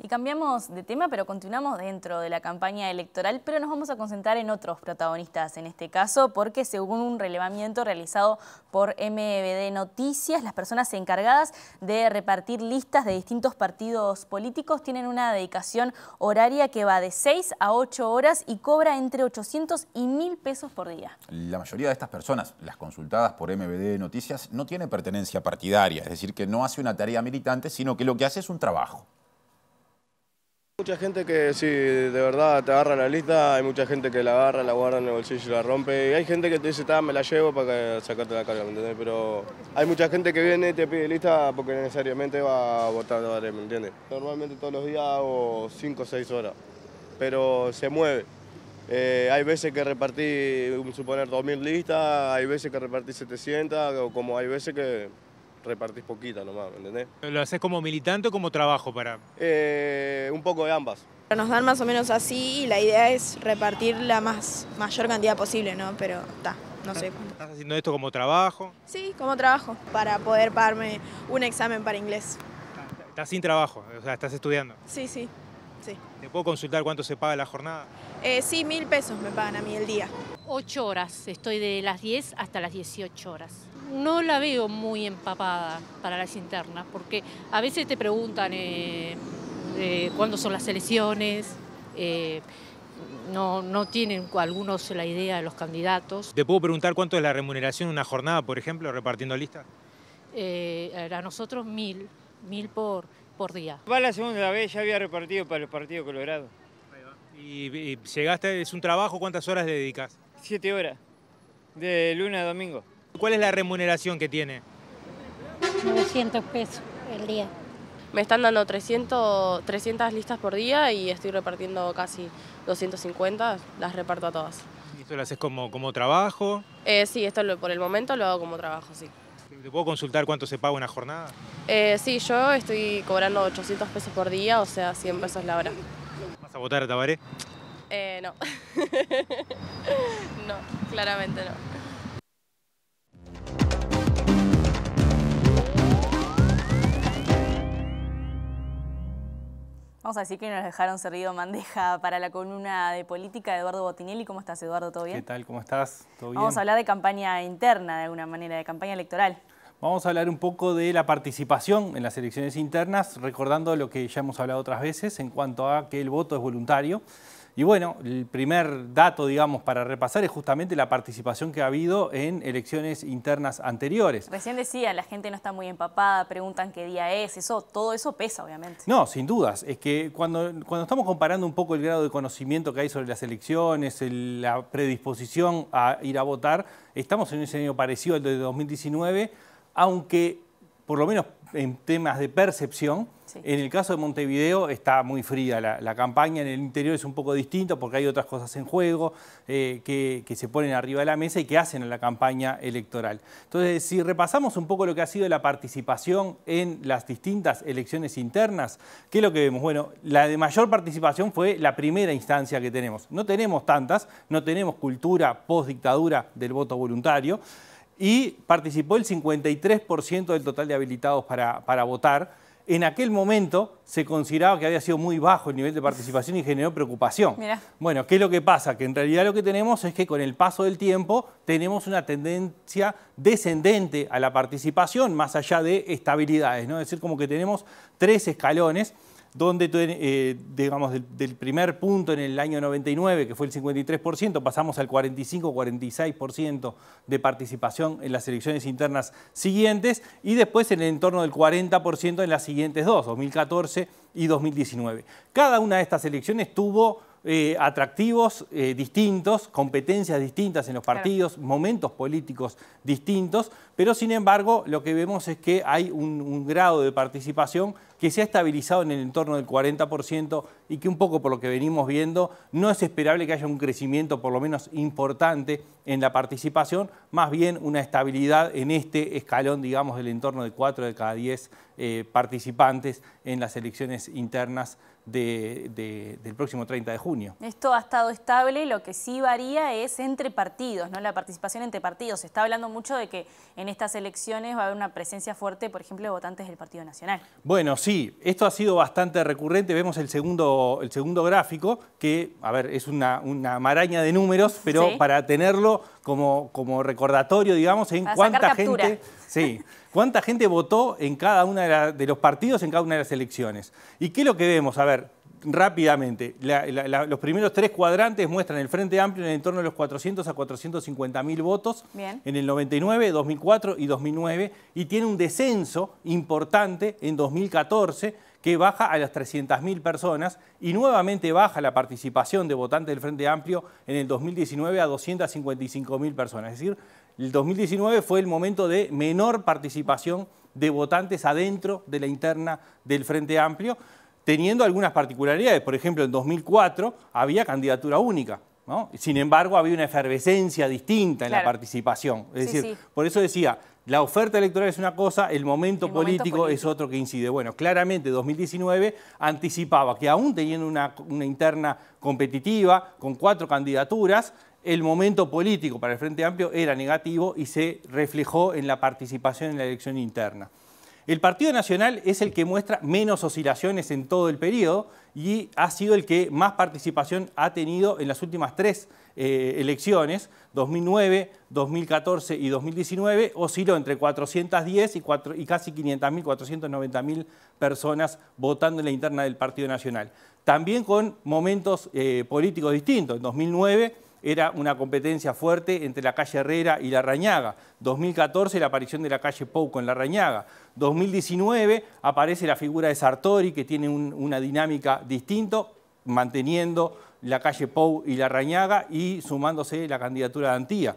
Y cambiamos de tema, pero continuamos dentro de la campaña electoral, pero nos vamos a concentrar en otros protagonistas en este caso, porque según un relevamiento realizado por MBD Noticias, las personas encargadas de repartir listas de distintos partidos políticos tienen una dedicación horaria que va de 6 a 8 horas y cobra entre 800 y 1000 pesos por día. La mayoría de estas personas, las consultadas por MBD Noticias, no tiene pertenencia partidaria, es decir, que no hace una tarea militante, sino que lo que hace es un trabajo. Mucha gente que sí, de verdad te agarra la lista, hay mucha gente que la agarra, la guarda en el bolsillo y la rompe. Y hay gente que te dice, me la llevo para sacarte la carga, ¿me entiendes? Pero hay mucha gente que viene y te pide lista porque necesariamente va a votar ¿me entiendes? Normalmente todos los días hago 5 o 6 horas, pero se mueve. Eh, hay veces que repartí, suponer, 2.000 listas, hay veces que repartí 700, o como hay veces que repartís poquita nomás, entendés? ¿Lo haces como militante o como trabajo para...? Eh, un poco de ambas. Nos dan más o menos así y la idea es repartir la más, mayor cantidad posible, ¿no? Pero está, no sé. ¿Estás haciendo esto como trabajo? Sí, como trabajo, para poder pagarme un examen para inglés. ¿Estás sin trabajo? O sea, ¿estás estudiando? Sí, sí. Sí. ¿Te puedo consultar cuánto se paga la jornada? Eh, sí, mil pesos me pagan a mí el día. Ocho horas, estoy de las 10 hasta las 18 horas no la veo muy empapada para las internas, porque a veces te preguntan eh, eh, cuándo son las elecciones. Eh, no, tienen algunos la idea de los candidatos. ¿Te puedo preguntar cuánto es la remuneración una jornada, por ejemplo, repartiendo listas? a nosotros mil, mil por, por día. Va la segunda vez, ya había repartido para el Partido Colorado. ¿Y, y llegaste, es un trabajo, cuántas horas dedicas? Siete horas, de lunes a domingo. ¿Cuál es la remuneración que tiene? 900 pesos el día. Me están dando 300, 300 listas por día y estoy repartiendo casi 250, las reparto a todas. ¿Y esto lo haces como, como trabajo? Eh, sí, esto por el momento lo hago como trabajo, sí. ¿Te puedo consultar cuánto se paga una jornada? Eh, sí, yo estoy cobrando 800 pesos por día, o sea, 100 pesos la hora. ¿Vas a votar a Tabaré? Eh, no. (laughs) no, claramente no. Vamos a decir que nos dejaron servido mandeja para la columna de política Eduardo Botinelli. ¿Cómo estás, Eduardo? ¿Todo bien? ¿Qué tal? ¿Cómo estás? ¿Todo bien? Vamos a hablar de campaña interna, de alguna manera, de campaña electoral. Vamos a hablar un poco de la participación en las elecciones internas, recordando lo que ya hemos hablado otras veces en cuanto a que el voto es voluntario. Y bueno, el primer dato, digamos, para repasar es justamente la participación que ha habido en elecciones internas anteriores. Recién decía, la gente no está muy empapada, preguntan qué día es, eso, todo eso pesa, obviamente. No, sin dudas. Es que cuando, cuando estamos comparando un poco el grado de conocimiento que hay sobre las elecciones, la predisposición a ir a votar, estamos en un escenario parecido al de 2019, aunque por lo menos en temas de percepción, en el caso de Montevideo está muy fría la, campaña, en el interior es un poco distinto porque hay otras cosas en juego eh, que, se ponen arriba de la mesa y que hacen a la campaña electoral. Entonces, si repasamos un poco lo que ha sido la participación en las distintas elecciones internas, ¿qué es lo que vemos? Bueno, la de mayor participación fue la primera instancia que tenemos. No tenemos tantas, no tenemos cultura post-dictadura del voto voluntario y participó el 53% del total de habilitados para votar en aquel momento se consideraba que había sido muy bajo el nivel de participación y generó preocupación. Bueno, ¿qué es lo que pasa? Que en realidad lo que tenemos es que con el paso del tiempo tenemos una tendencia descendente a la participación más allá de estabilidades, ¿no? Es decir, como que tenemos tres escalones donde, eh, digamos, del, del, primer punto en el año 99, que fue el 53%, pasamos al 45-46% de participación en las elecciones internas siguientes y después en el entorno del 40% en las siguientes dos, 2014 y 2019. Cada una de estas elecciones tuvo eh, atractivos eh, distintos, competencias distintas en los partidos, momentos políticos distintos, pero sin embargo lo que vemos es que hay un, grado de participación que se ha estabilizado en el entorno del 40% y que un poco por lo que venimos viendo no es esperable que haya un crecimiento por lo menos importante en la participación, más bien una estabilidad en este escalón, digamos, del entorno de 4 de cada 10 eh, participantes en las elecciones internas del próximo 30 de junio. Esto ha estado estable, lo que sí varía es entre partidos, ¿no? la participación entre partidos. Se está hablando mucho de que en estas elecciones va a haber una presencia fuerte, por ejemplo, de votantes del Partido Nacional. Bueno, sí, esto ha sido bastante recurrente. Vemos el segundo, el segundo gráfico, que, a ver, es una, maraña de números, pero para tenerlo como, como recordatorio, digamos, en cuánta gente... Sí, cuánta gente votó en cada uno de, los partidos, en cada una de las elecciones. ¿Y qué es lo que vemos? A ver, rápidamente, los primeros tres cuadrantes muestran el Frente Amplio en el entorno de los 400 a 450 mil votos en el 99, 2004 y 2009, y tiene un descenso importante en 2014 que baja a las 300.000 personas y nuevamente baja la participación de votantes del Frente Amplio en el 2019 a 255.000 personas. Es decir, el 2019 fue el momento de menor participación de votantes adentro de la interna del Frente Amplio, teniendo algunas particularidades. Por ejemplo, en 2004 había candidatura única. Sin embargo, había una efervescencia distinta en la participación. Es decir, por eso decía, la oferta electoral es una cosa, el momento, político, es otro que incide. Bueno, claramente 2019 anticipaba que aún teniendo una interna competitiva, con cuatro candidaturas, el momento político para el Frente Amplio era negativo y se reflejó en la participación en la elección interna. El Partido Nacional es el que muestra menos oscilaciones en todo el periodo y ha sido el que más participación ha tenido en las últimas tres eh, elecciones, 2009, 2014 y 2019, osciló entre 410 y, casi 500.000, 490.000 personas votando en la interna del Partido Nacional. También con momentos eh, políticos distintos. En 2009 era una competencia fuerte entre la calle Herrera y la Rañaga. 2014 la aparición de la calle Pou en la Rañaga. 2019 aparece la figura de Sartori que tiene una dinámica distinta, manteniendo la calle Pou y la Rañaga y sumándose la candidatura de Antía.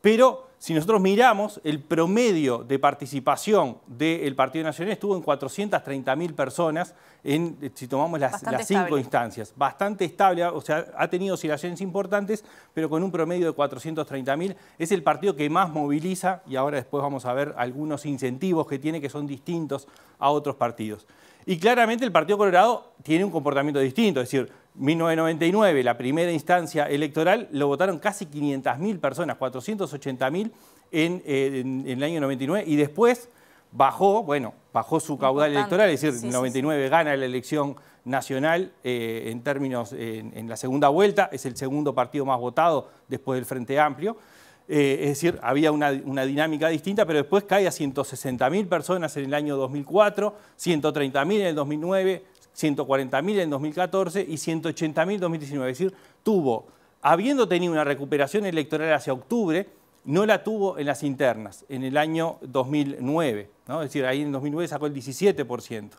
Pero si nosotros miramos, el promedio de participación del Partido Nacional estuvo en 430.000 personas, en, si tomamos las, cinco instancias. Bastante estable, o sea, ha tenido oscilaciones importantes, pero con un promedio de 430.000. Es el partido que más moviliza, y ahora después vamos a ver algunos incentivos que tiene que son distintos a otros partidos. Y claramente el Partido Colorado tiene un comportamiento distinto, es decir, 1999, la primera instancia electoral, lo votaron casi 500.000 personas, 480.000 eh, en, en, el año 99 y después bajó, bueno, bajó su caudal electoral, es decir, en 99 gana la elección nacional eh, en términos en, la segunda vuelta, es el segundo partido más votado después del Frente Amplio. Eh, es decir, había una, una, dinámica distinta, pero después cae a 160.000 personas en el año 2004, 130.000 en el 2009, 140.000 en 2014 y 180.000 en 2019. Es decir, tuvo, habiendo tenido una recuperación electoral hacia octubre, no la tuvo en las internas, en el año 2009. ¿no? Es decir, ahí en 2009 sacó el 17%.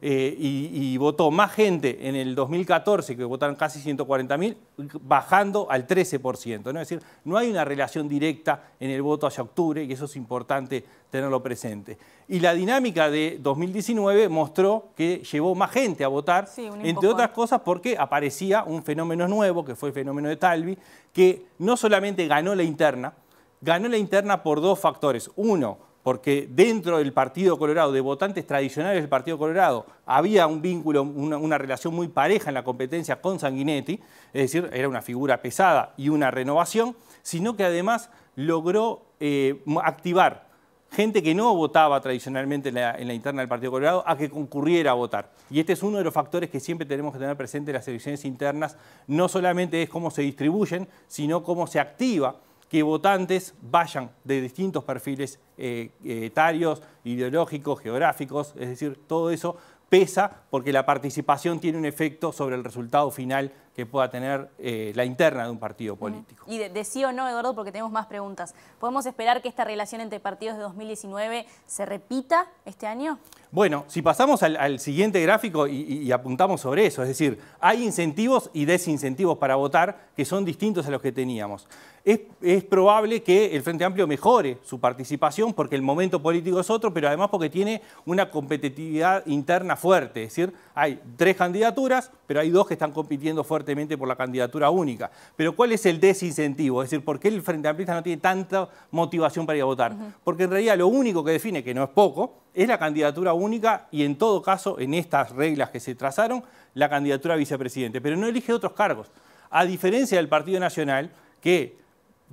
Eh, y, votó más gente en el 2014, que votaron casi 140.000, bajando al 13%. ¿no? Es decir, no hay una relación directa en el voto hacia octubre y eso es importante tenerlo presente. Y la dinámica de 2019 mostró que llevó más gente a votar, entre otras cosas porque aparecía un fenómeno nuevo, que fue el fenómeno de Talvi, que no solamente ganó la interna, ganó la interna por dos factores. Uno, porque dentro del Partido Colorado, de votantes tradicionales del Partido Colorado, había un vínculo, una, relación muy pareja en la competencia con Sanguinetti, es decir, era una figura pesada y una renovación, sino que además logró eh, activar gente que no votaba tradicionalmente en la, interna del Partido Colorado a que concurriera a votar. Y este es uno de los factores que siempre tenemos que tener presente en las elecciones internas, no solamente es cómo se distribuyen, sino cómo se activa que votantes vayan de distintos perfiles eh, etarios, ideológicos, geográficos, es decir, todo eso pesa porque la participación tiene un efecto sobre el resultado final que pueda tener eh, la interna de un partido político. Y de, sí o no, Eduardo, porque tenemos más preguntas. ¿Podemos esperar que esta relación entre partidos de 2019 se repita este año? Bueno, si pasamos al, siguiente gráfico y, apuntamos sobre eso, es decir, hay incentivos y desincentivos para votar que son distintos a los que teníamos. Es, es probable que el Frente Amplio mejore su participación porque el momento político es otro, pero además porque tiene una competitividad interna fuerte, es decir, hay tres candidaturas, pero hay dos que están compitiendo fuerte por la candidatura única. Pero ¿cuál es el desincentivo? Es decir, ¿por qué el Frente Amplista no tiene tanta motivación para ir a votar? Porque en realidad lo único que define, que no es poco, es la candidatura única y en todo caso, en estas reglas que se trazaron, la candidatura a vicepresidente. Pero no elige otros cargos. A diferencia del Partido Nacional, que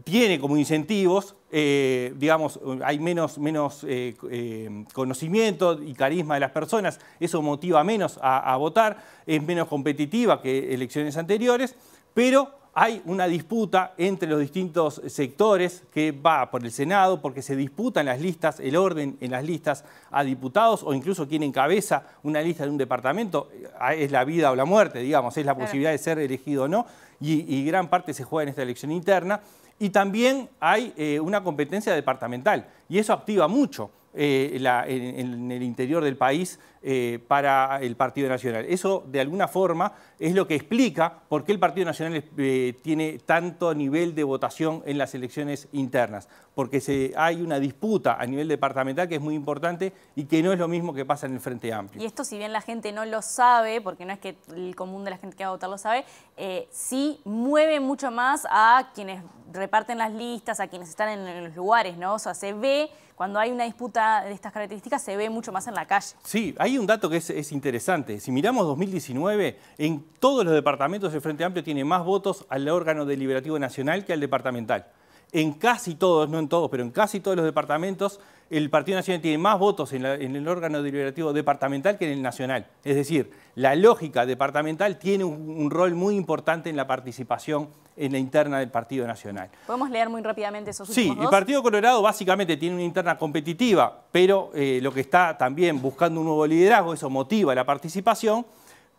tiene como incentivos eh, digamos, hay menos, menos eh, eh, conocimiento y carisma de las personas, eso motiva menos a, votar, es menos competitiva que elecciones anteriores, pero hay una disputa entre los distintos sectores que va por el Senado, porque se disputan las listas, el orden en las listas a diputados o incluso quien encabeza una lista de un departamento, ah, es la vida o la muerte, digamos, es la posibilidad de ser elegido o no, y gran parte se juega en esta elección interna. Y también hay eh, una competencia departamental y eso activa mucho eh, en, el interior del país eh, para el Partido Nacional. Eso, de alguna forma, es lo que explica por qué el Partido Nacional eh, tiene tanto nivel de votación en las elecciones internas, porque se, hay una disputa a nivel departamental que es muy importante y que no es lo mismo que pasa en el Frente Amplio. Y esto, si bien la gente no lo sabe, porque no es que el común de la gente que va a votar lo sabe, eh, sí mueve mucho más a quienes reparten las listas, a quienes están en los lugares, ¿no? O sea, se ve, cuando hay una disputa de estas características, se ve mucho más en la calle. Sí, hay un dato que es, es, interesante. Si miramos 2019, en todos los departamentos el Frente Amplio tiene más votos al órgano deliberativo nacional que al departamental en casi todos, no en todos, pero en casi todos los departamentos, el Partido Nacional tiene más votos en, el órgano deliberativo departamental que en el nacional. Es decir, la lógica departamental tiene un, rol muy importante en la participación en la interna del Partido Nacional. ¿Podemos leer muy rápidamente esos últimos Sí, el Partido Colorado básicamente tiene una interna competitiva, pero eh, lo que está también buscando un nuevo liderazgo, eso motiva la participación,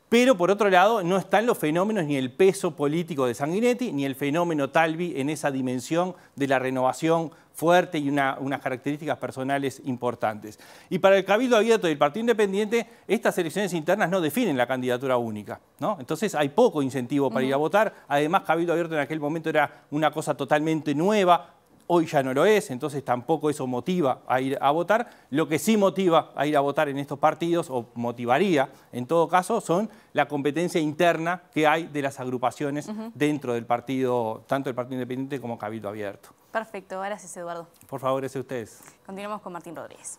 pero por otro lado, no están los fenómenos ni el peso político de Sanguinetti, ni el fenómeno Talvi en esa dimensión de la renovación fuerte y unas características personales importantes. Y para el Cabildo Abierto y el Partido Independiente, estas elecciones internas no definen la candidatura única. ¿no? Entonces hay poco incentivo para ir a votar. Además, Cabildo Abierto en aquel momento era una cosa totalmente nueva, hoy ya no lo es, entonces tampoco eso motiva a ir a votar. Lo que sí motiva a ir a votar en estos partidos, o motivaría en todo caso, son la competencia interna que hay de las agrupaciones dentro del partido, tanto el Partido Independiente como Cabildo Abierto. Perfecto, gracias Eduardo. Por favor, gracias a ustedes. Continuamos con Martín Rodríguez.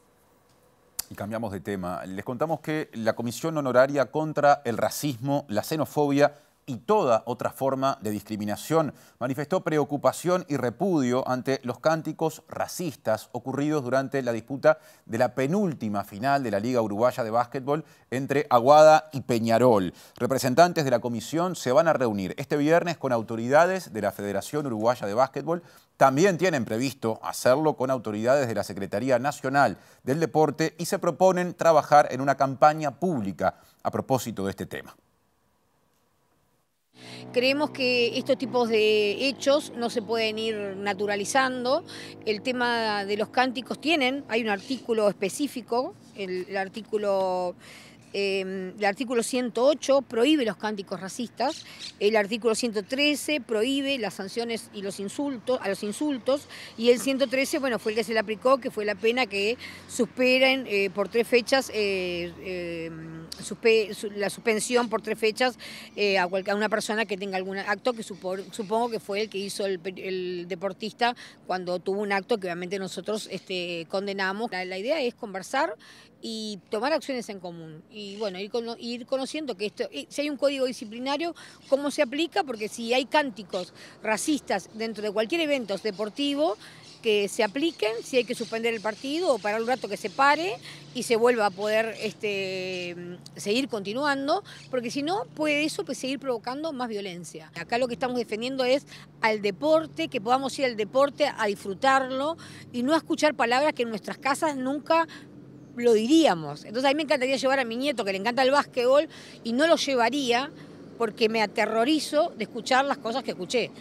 Y cambiamos de tema. Les contamos que la Comisión Honoraria contra el Racismo, la Xenofobia y toda otra forma de discriminación. Manifestó preocupación y repudio ante los cánticos racistas ocurridos durante la disputa de la penúltima final de la Liga Uruguaya de Básquetbol entre Aguada y Peñarol. Representantes de la comisión se van a reunir este viernes con autoridades de la Federación Uruguaya de Básquetbol. También tienen previsto hacerlo con autoridades de la Secretaría Nacional del Deporte y se proponen trabajar en una campaña pública a propósito de este tema. Creemos que estos tipos de hechos no se pueden ir naturalizando. El tema de los cánticos tienen, hay un artículo específico, el, artículo Em, el artículo 108 prohíbe los cánticos racistas, el artículo 113 prohíbe las sanciones y los insultos, a los insultos, y el 113, bueno, fue el que se le aplicó, que fue la pena que superen eh, por tres fechas, eh, eh, la suspensión por tres fechas a, una persona que tenga algún acto, que supongo que fue el que hizo el, deportista cuando tuvo un acto que obviamente nosotros este, condenamos. la idea es conversar, y tomar acciones en común. Y bueno, ir, conociendo que esto, eh, si hay un código disciplinario, cómo se aplica, porque si hay cánticos racistas dentro de cualquier evento deportivo, que se apliquen, si hay que suspender el partido o parar un rato que se pare y se vuelva a poder este, seguir continuando, porque si no puede eso pues, seguir provocando más violencia. Acá lo que estamos defendiendo es al deporte, que podamos ir al deporte a disfrutarlo y no a escuchar palabras que en nuestras casas nunca lo diríamos. Entonces a mí me encantaría llevar a mi nieto, que le encanta el básquetbol, y no lo llevaría porque me aterrorizo de escuchar las cosas que escuché.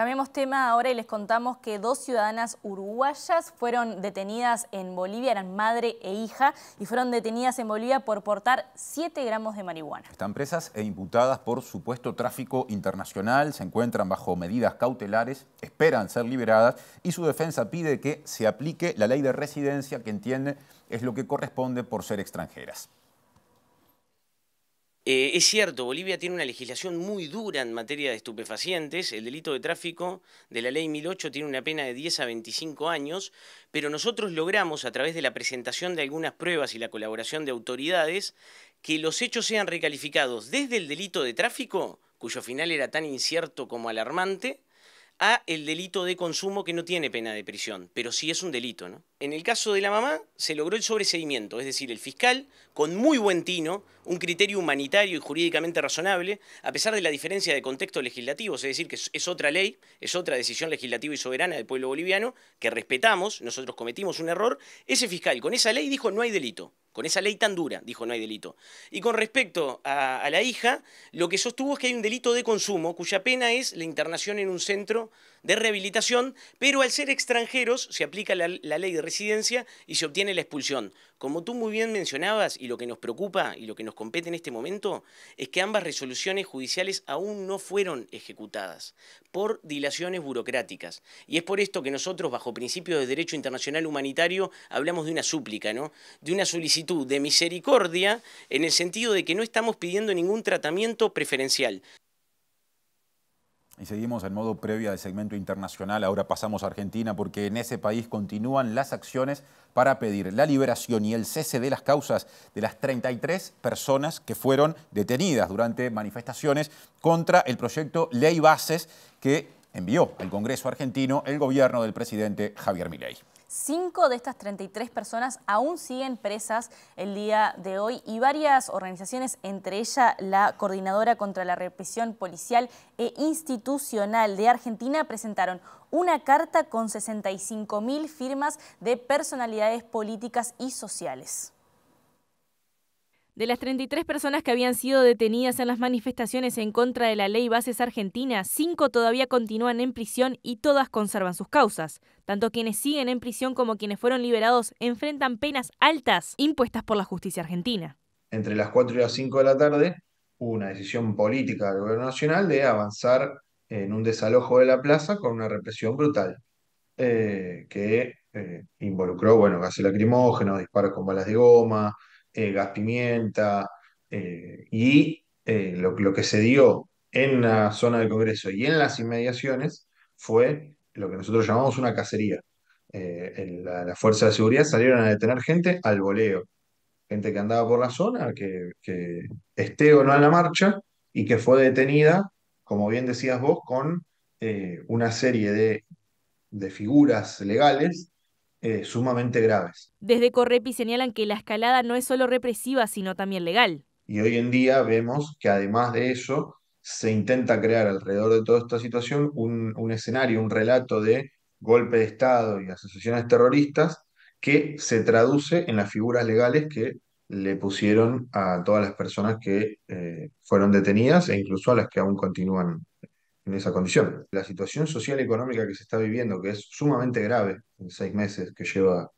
Cambiamos tema ahora y les contamos que dos ciudadanas uruguayas fueron detenidas en Bolivia, eran madre e hija, y fueron detenidas en Bolivia por portar 7 gramos de marihuana. Están presas e imputadas por supuesto tráfico internacional, se encuentran bajo medidas cautelares, esperan ser liberadas y su defensa pide que se aplique la ley de residencia que entiende es lo que corresponde por ser extranjeras. Eh, es cierto, Bolivia tiene una legislación muy dura en materia de estupefacientes. El delito de tráfico de la ley 1008 tiene una pena de 10 a 25 años, pero nosotros logramos, a través de la presentación de algunas pruebas y la colaboración de autoridades, que los hechos sean recalificados desde el delito de tráfico, cuyo final era tan incierto como alarmante, a el delito de consumo que no tiene pena de prisión, pero sí es un delito. ¿no? En el caso de la mamá se logró el sobreseimiento, es decir, el fiscal, con muy buen tino, un criterio humanitario y jurídicamente razonable, a pesar de la diferencia de contexto legislativo, es decir, que es otra ley, es otra decisión legislativa y soberana del pueblo boliviano, que respetamos, nosotros cometimos un error, ese fiscal con esa ley dijo no hay delito. Con esa ley tan dura, dijo, no hay delito. Y con respecto a, la hija, lo que sostuvo es que hay un delito de consumo cuya pena es la internación en un centro de rehabilitación, pero al ser extranjeros se aplica la, ley de residencia y se obtiene la expulsión. Como tú muy bien mencionabas, y lo que nos preocupa y lo que nos compete en este momento, es que ambas resoluciones judiciales aún no fueron ejecutadas por dilaciones burocráticas. Y es por esto que nosotros, bajo principios de derecho internacional humanitario, hablamos de una súplica, ¿no? de una solicitud de misericordia, en el sentido de que no estamos pidiendo ningún tratamiento preferencial. Y seguimos en modo previa del segmento internacional. Ahora pasamos a Argentina porque en ese país continúan las acciones para pedir la liberación y el cese de las causas de las 33 personas que fueron detenidas durante manifestaciones contra el proyecto Ley Bases que envió al Congreso argentino el gobierno del presidente Javier Milei. Cinco de estas 33 personas aún siguen presas el día de hoy y varias organizaciones, entre ellas la Coordinadora contra la Represión Policial e Institucional de Argentina, presentaron una carta con 65.000 firmas de personalidades políticas y sociales. De las 33 personas que habían sido detenidas en las manifestaciones en contra de la ley Bases Argentina, cinco todavía continúan en prisión y todas conservan sus causas. Tanto quienes siguen en prisión como quienes fueron liberados enfrentan penas altas impuestas por la justicia argentina. Entre las 4 y las 5 de la tarde hubo una decisión política del gobierno nacional de avanzar en un desalojo de la plaza con una represión brutal eh, que eh, involucró bueno, gases lacrimógenos, disparos con balas de goma, eh, eh, y eh, lo, que se dio en la zona del Congreso y en las inmediaciones fue lo que nosotros llamamos una cacería. Las fuerzas de seguridad salieron a detener gente al voleo, gente que andaba por la zona, que, que esté o no en la marcha y que fue detenida, como bien decías vos, con una serie de, de figuras legales eh, sumamente graves. Desde Correpi señalan que la escalada no es solo represiva, sino también legal. Y hoy en día vemos que además de eso, se intenta crear alrededor de toda esta situación un, escenario, un relato de golpe de Estado y asociaciones terroristas que se traduce en las figuras legales que le pusieron a todas las personas que eh, fueron detenidas e incluso a las que aún continúan en esa condición. La situación social y económica que se está viviendo, que es sumamente grave en seis meses que lleva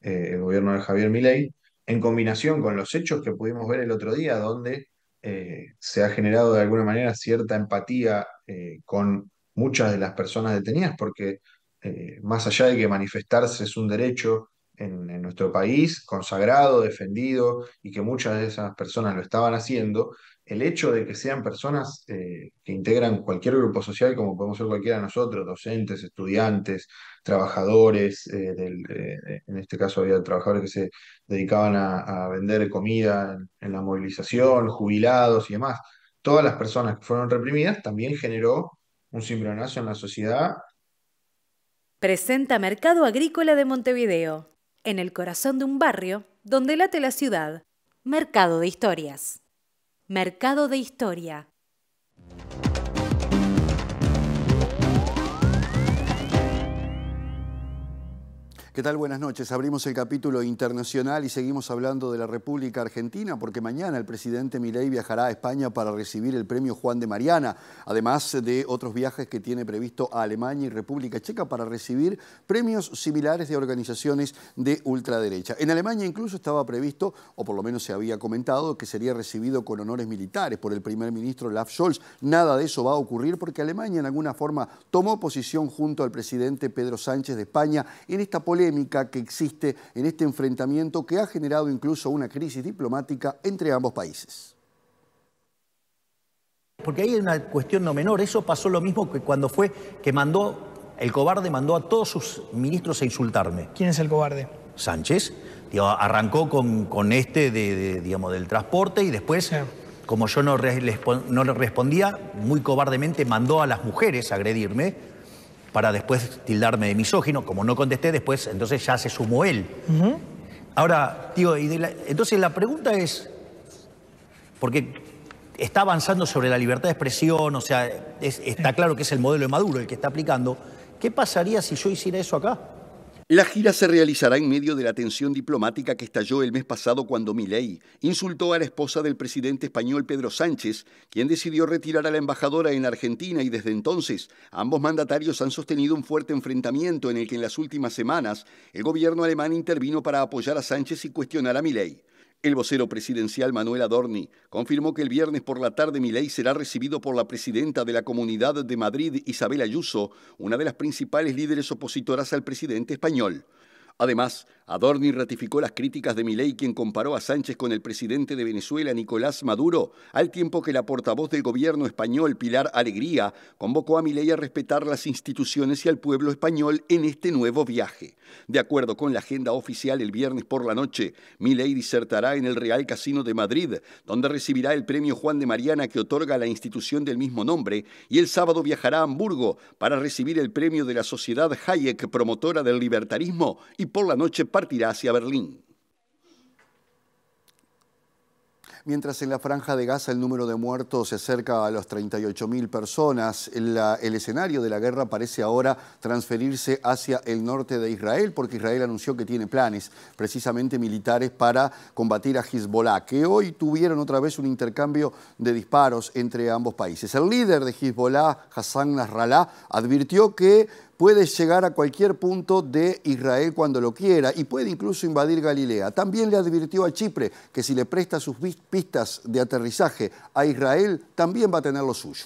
eh, el gobierno de Javier Milei, en combinación con los hechos que pudimos ver el otro día, donde eh, se ha generado de alguna manera cierta empatía eh, con muchas de las personas detenidas, porque más allá de que manifestarse es un derecho en nuestro país, consagrado, defendido, y que muchas de esas personas lo estaban haciendo, el hecho de que sean personas eh, que integran cualquier grupo social, como podemos ser cualquiera de nosotros, docentes, estudiantes, trabajadores, eh, eh, en este caso había trabajadores que se dedicaban a, vender comida en, la movilización, jubilados y demás, todas las personas que fueron reprimidas también generó un cimbronazo en la sociedad. Presenta Mercado Agrícola de Montevideo, en el corazón de un barrio donde late la ciudad, Mercado de Historias. Mercado de Historia. ¿Qué tal? Buenas noches. Abrimos el capítulo internacional y seguimos hablando de la República Argentina porque mañana el presidente Milei viajará a España para recibir el premio Juan de Mariana, además de otros viajes que tiene previsto a Alemania y República Checa para recibir premios similares de organizaciones de ultraderecha. En Alemania incluso estaba previsto, o por lo menos se había comentado, que sería recibido con honores militares por el primer ministro Olaf Scholz. Nada de eso va a ocurrir porque Alemania en alguna forma tomó posición junto al presidente Pedro Sánchez de España en esta polémica que existe en este enfrentamiento que ha generado incluso una crisis diplomática entre ambos países. Porque ahí hay una cuestión no menor, eso pasó lo mismo que cuando fue que mandó, el cobarde mandó a todos sus ministros a insultarme. ¿Quién es el cobarde? Sánchez. arrancó con, con este de, digamos, del transporte y después... como yo no, no, le respondía, muy cobardemente mandó a las mujeres a agredirme, para después tildarme de misógino. Como no contesté, después entonces ya se sumó él. Ahora, tío, y entonces la pregunta es, porque está avanzando sobre la libertad de expresión, o sea, está claro que es el modelo de Maduro el que está aplicando, ¿qué pasaría si yo hiciera eso acá? La gira se realizará en medio de la tensión diplomática que estalló el mes pasado cuando Milei insultó a la esposa del presidente español Pedro Sánchez, quien decidió retirar a la embajadora en Argentina y desde entonces ambos mandatarios han sostenido un fuerte enfrentamiento en el que en las últimas semanas el gobierno alemán intervino para apoyar a Sánchez y cuestionar a Milei. El vocero presidencial Manuel Adorni confirmó que el viernes por la tarde ley será recibido por la presidenta de la Comunidad de Madrid, Isabel Ayuso, una de las principales líderes opositoras al presidente español. Además, Adorni ratificó las críticas de Milei, quien comparó a Sánchez con el presidente de Venezuela, Nicolás Maduro, al tiempo que la portavoz del gobierno español, Pilar Alegría, convocó a Milei a respetar las instituciones y al pueblo español en este nuevo viaje. De acuerdo con la agenda oficial, el viernes por la noche, Milei disertará en el Real Casino de Madrid, donde recibirá el premio Juan de Mariana que otorga la institución del mismo nombre, y el sábado viajará a Hamburgo para recibir el premio de la Sociedad Hayek, promotora del libertarismo, y por la noche partirá hacia Berlín. Mientras en la franja de Gaza el número de muertos se acerca a los 38.000 personas, el escenario de la guerra parece ahora transferirse hacia el norte de Israel, porque Israel anunció que tiene planes precisamente militares para combatir a Hezbollah, que hoy tuvieron otra vez un intercambio de disparos entre ambos países. El líder de Hezbollah, Hassan Nasrallah, advirtió que puede llegar a cualquier punto de Israel cuando lo quiera y puede incluso invadir Galilea. También le advirtió a Chipre que si le presta sus pistas de aterrizaje a Israel, también va a tener lo suyo.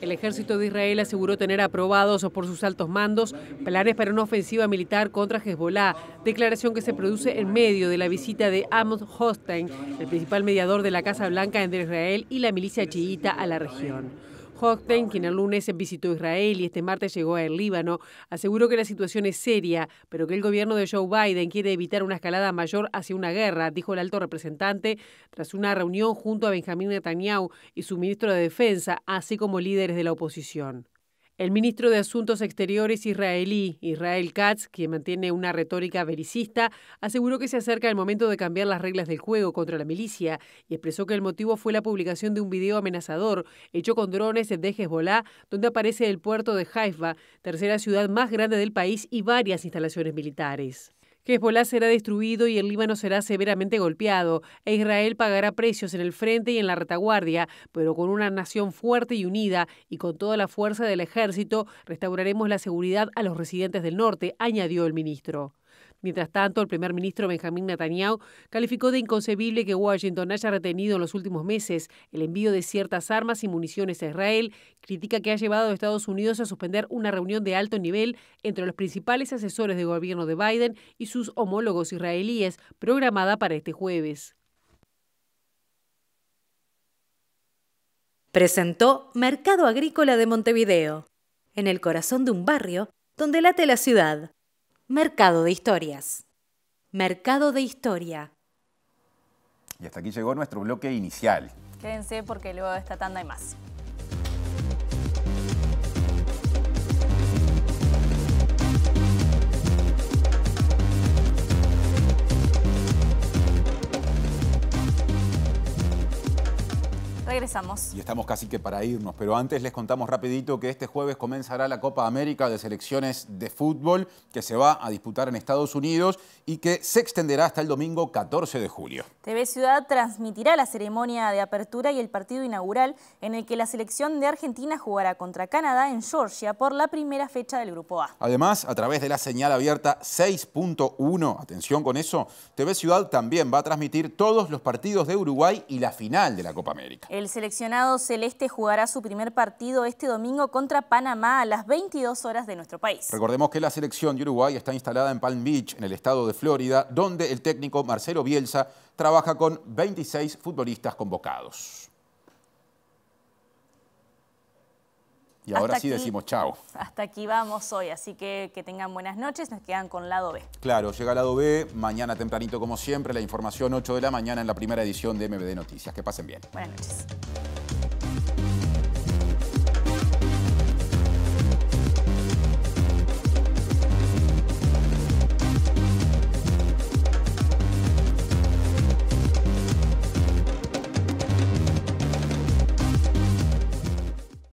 El ejército de Israel aseguró tener aprobados por sus altos mandos planes para una ofensiva militar contra Hezbollah, declaración que se produce en medio de la visita de Amos Hostein, el principal mediador de la Casa Blanca entre Israel y la milicia chiita a la región. Hochstein, quien el lunes visitó Israel y este martes llegó al Líbano, aseguró que la situación es seria, pero que el gobierno de Joe Biden quiere evitar una escalada mayor hacia una guerra, dijo el alto representante tras una reunión junto a Benjamín Netanyahu y su ministro de Defensa, así como líderes de la oposición. El ministro de Asuntos Exteriores israelí, Israel Katz, quien mantiene una retórica vericista, aseguró que se acerca el momento de cambiar las reglas del juego contra la milicia y expresó que el motivo fue la publicación de un video amenazador hecho con drones de Hezbollah, donde aparece el puerto de Haifa, tercera ciudad más grande del país y varias instalaciones militares. Hezbollah será destruido y el Líbano será severamente golpeado, e Israel pagará precios en el frente y en la retaguardia, pero con una nación fuerte y unida y con toda la fuerza del ejército restauraremos la seguridad a los residentes del norte, añadió el ministro. Mientras tanto, el primer ministro Benjamín Netanyahu calificó de inconcebible que Washington haya retenido en los últimos meses el envío de ciertas armas y municiones a Israel, crítica que ha llevado a Estados Unidos a suspender una reunión de alto nivel entre los principales asesores de gobierno de Biden y sus homólogos israelíes, programada para este jueves. Presentó Mercado Agrícola de Montevideo, en el corazón de un barrio donde late la ciudad Mercado de Historias. Mercado de Historia. Y hasta aquí llegó nuestro bloque inicial. Quédense porque luego de esta tanda hay más. Regresamos. Y estamos casi que para irnos, pero antes les contamos rapidito que este jueves comenzará la Copa América de Selecciones de Fútbol que se va a disputar en Estados Unidos y que se extenderá hasta el domingo 14 de julio. TV Ciudad transmitirá la ceremonia de apertura y el partido inaugural en el que la selección de Argentina jugará contra Canadá en Georgia por la primera fecha del Grupo A. Además, a través de la señal abierta 6.1, atención con eso, TV Ciudad también va a transmitir todos los partidos de Uruguay y la final de la Copa América. El seleccionado celeste jugará su primer partido este domingo contra Panamá a las 22 horas de nuestro país. Recordemos que la selección de Uruguay está instalada en Palm Beach, en el estado de Florida, donde el técnico Marcelo Bielsa trabaja con 26 futbolistas convocados. Y ahora sí decimos chao. Hasta aquí vamos hoy, así que que tengan buenas noches, nos quedan con lado B. Claro, llega lado B, mañana tempranito como siempre, la información 8 de la mañana en la primera edición de MBD Noticias. Que pasen bien. Buenas noches.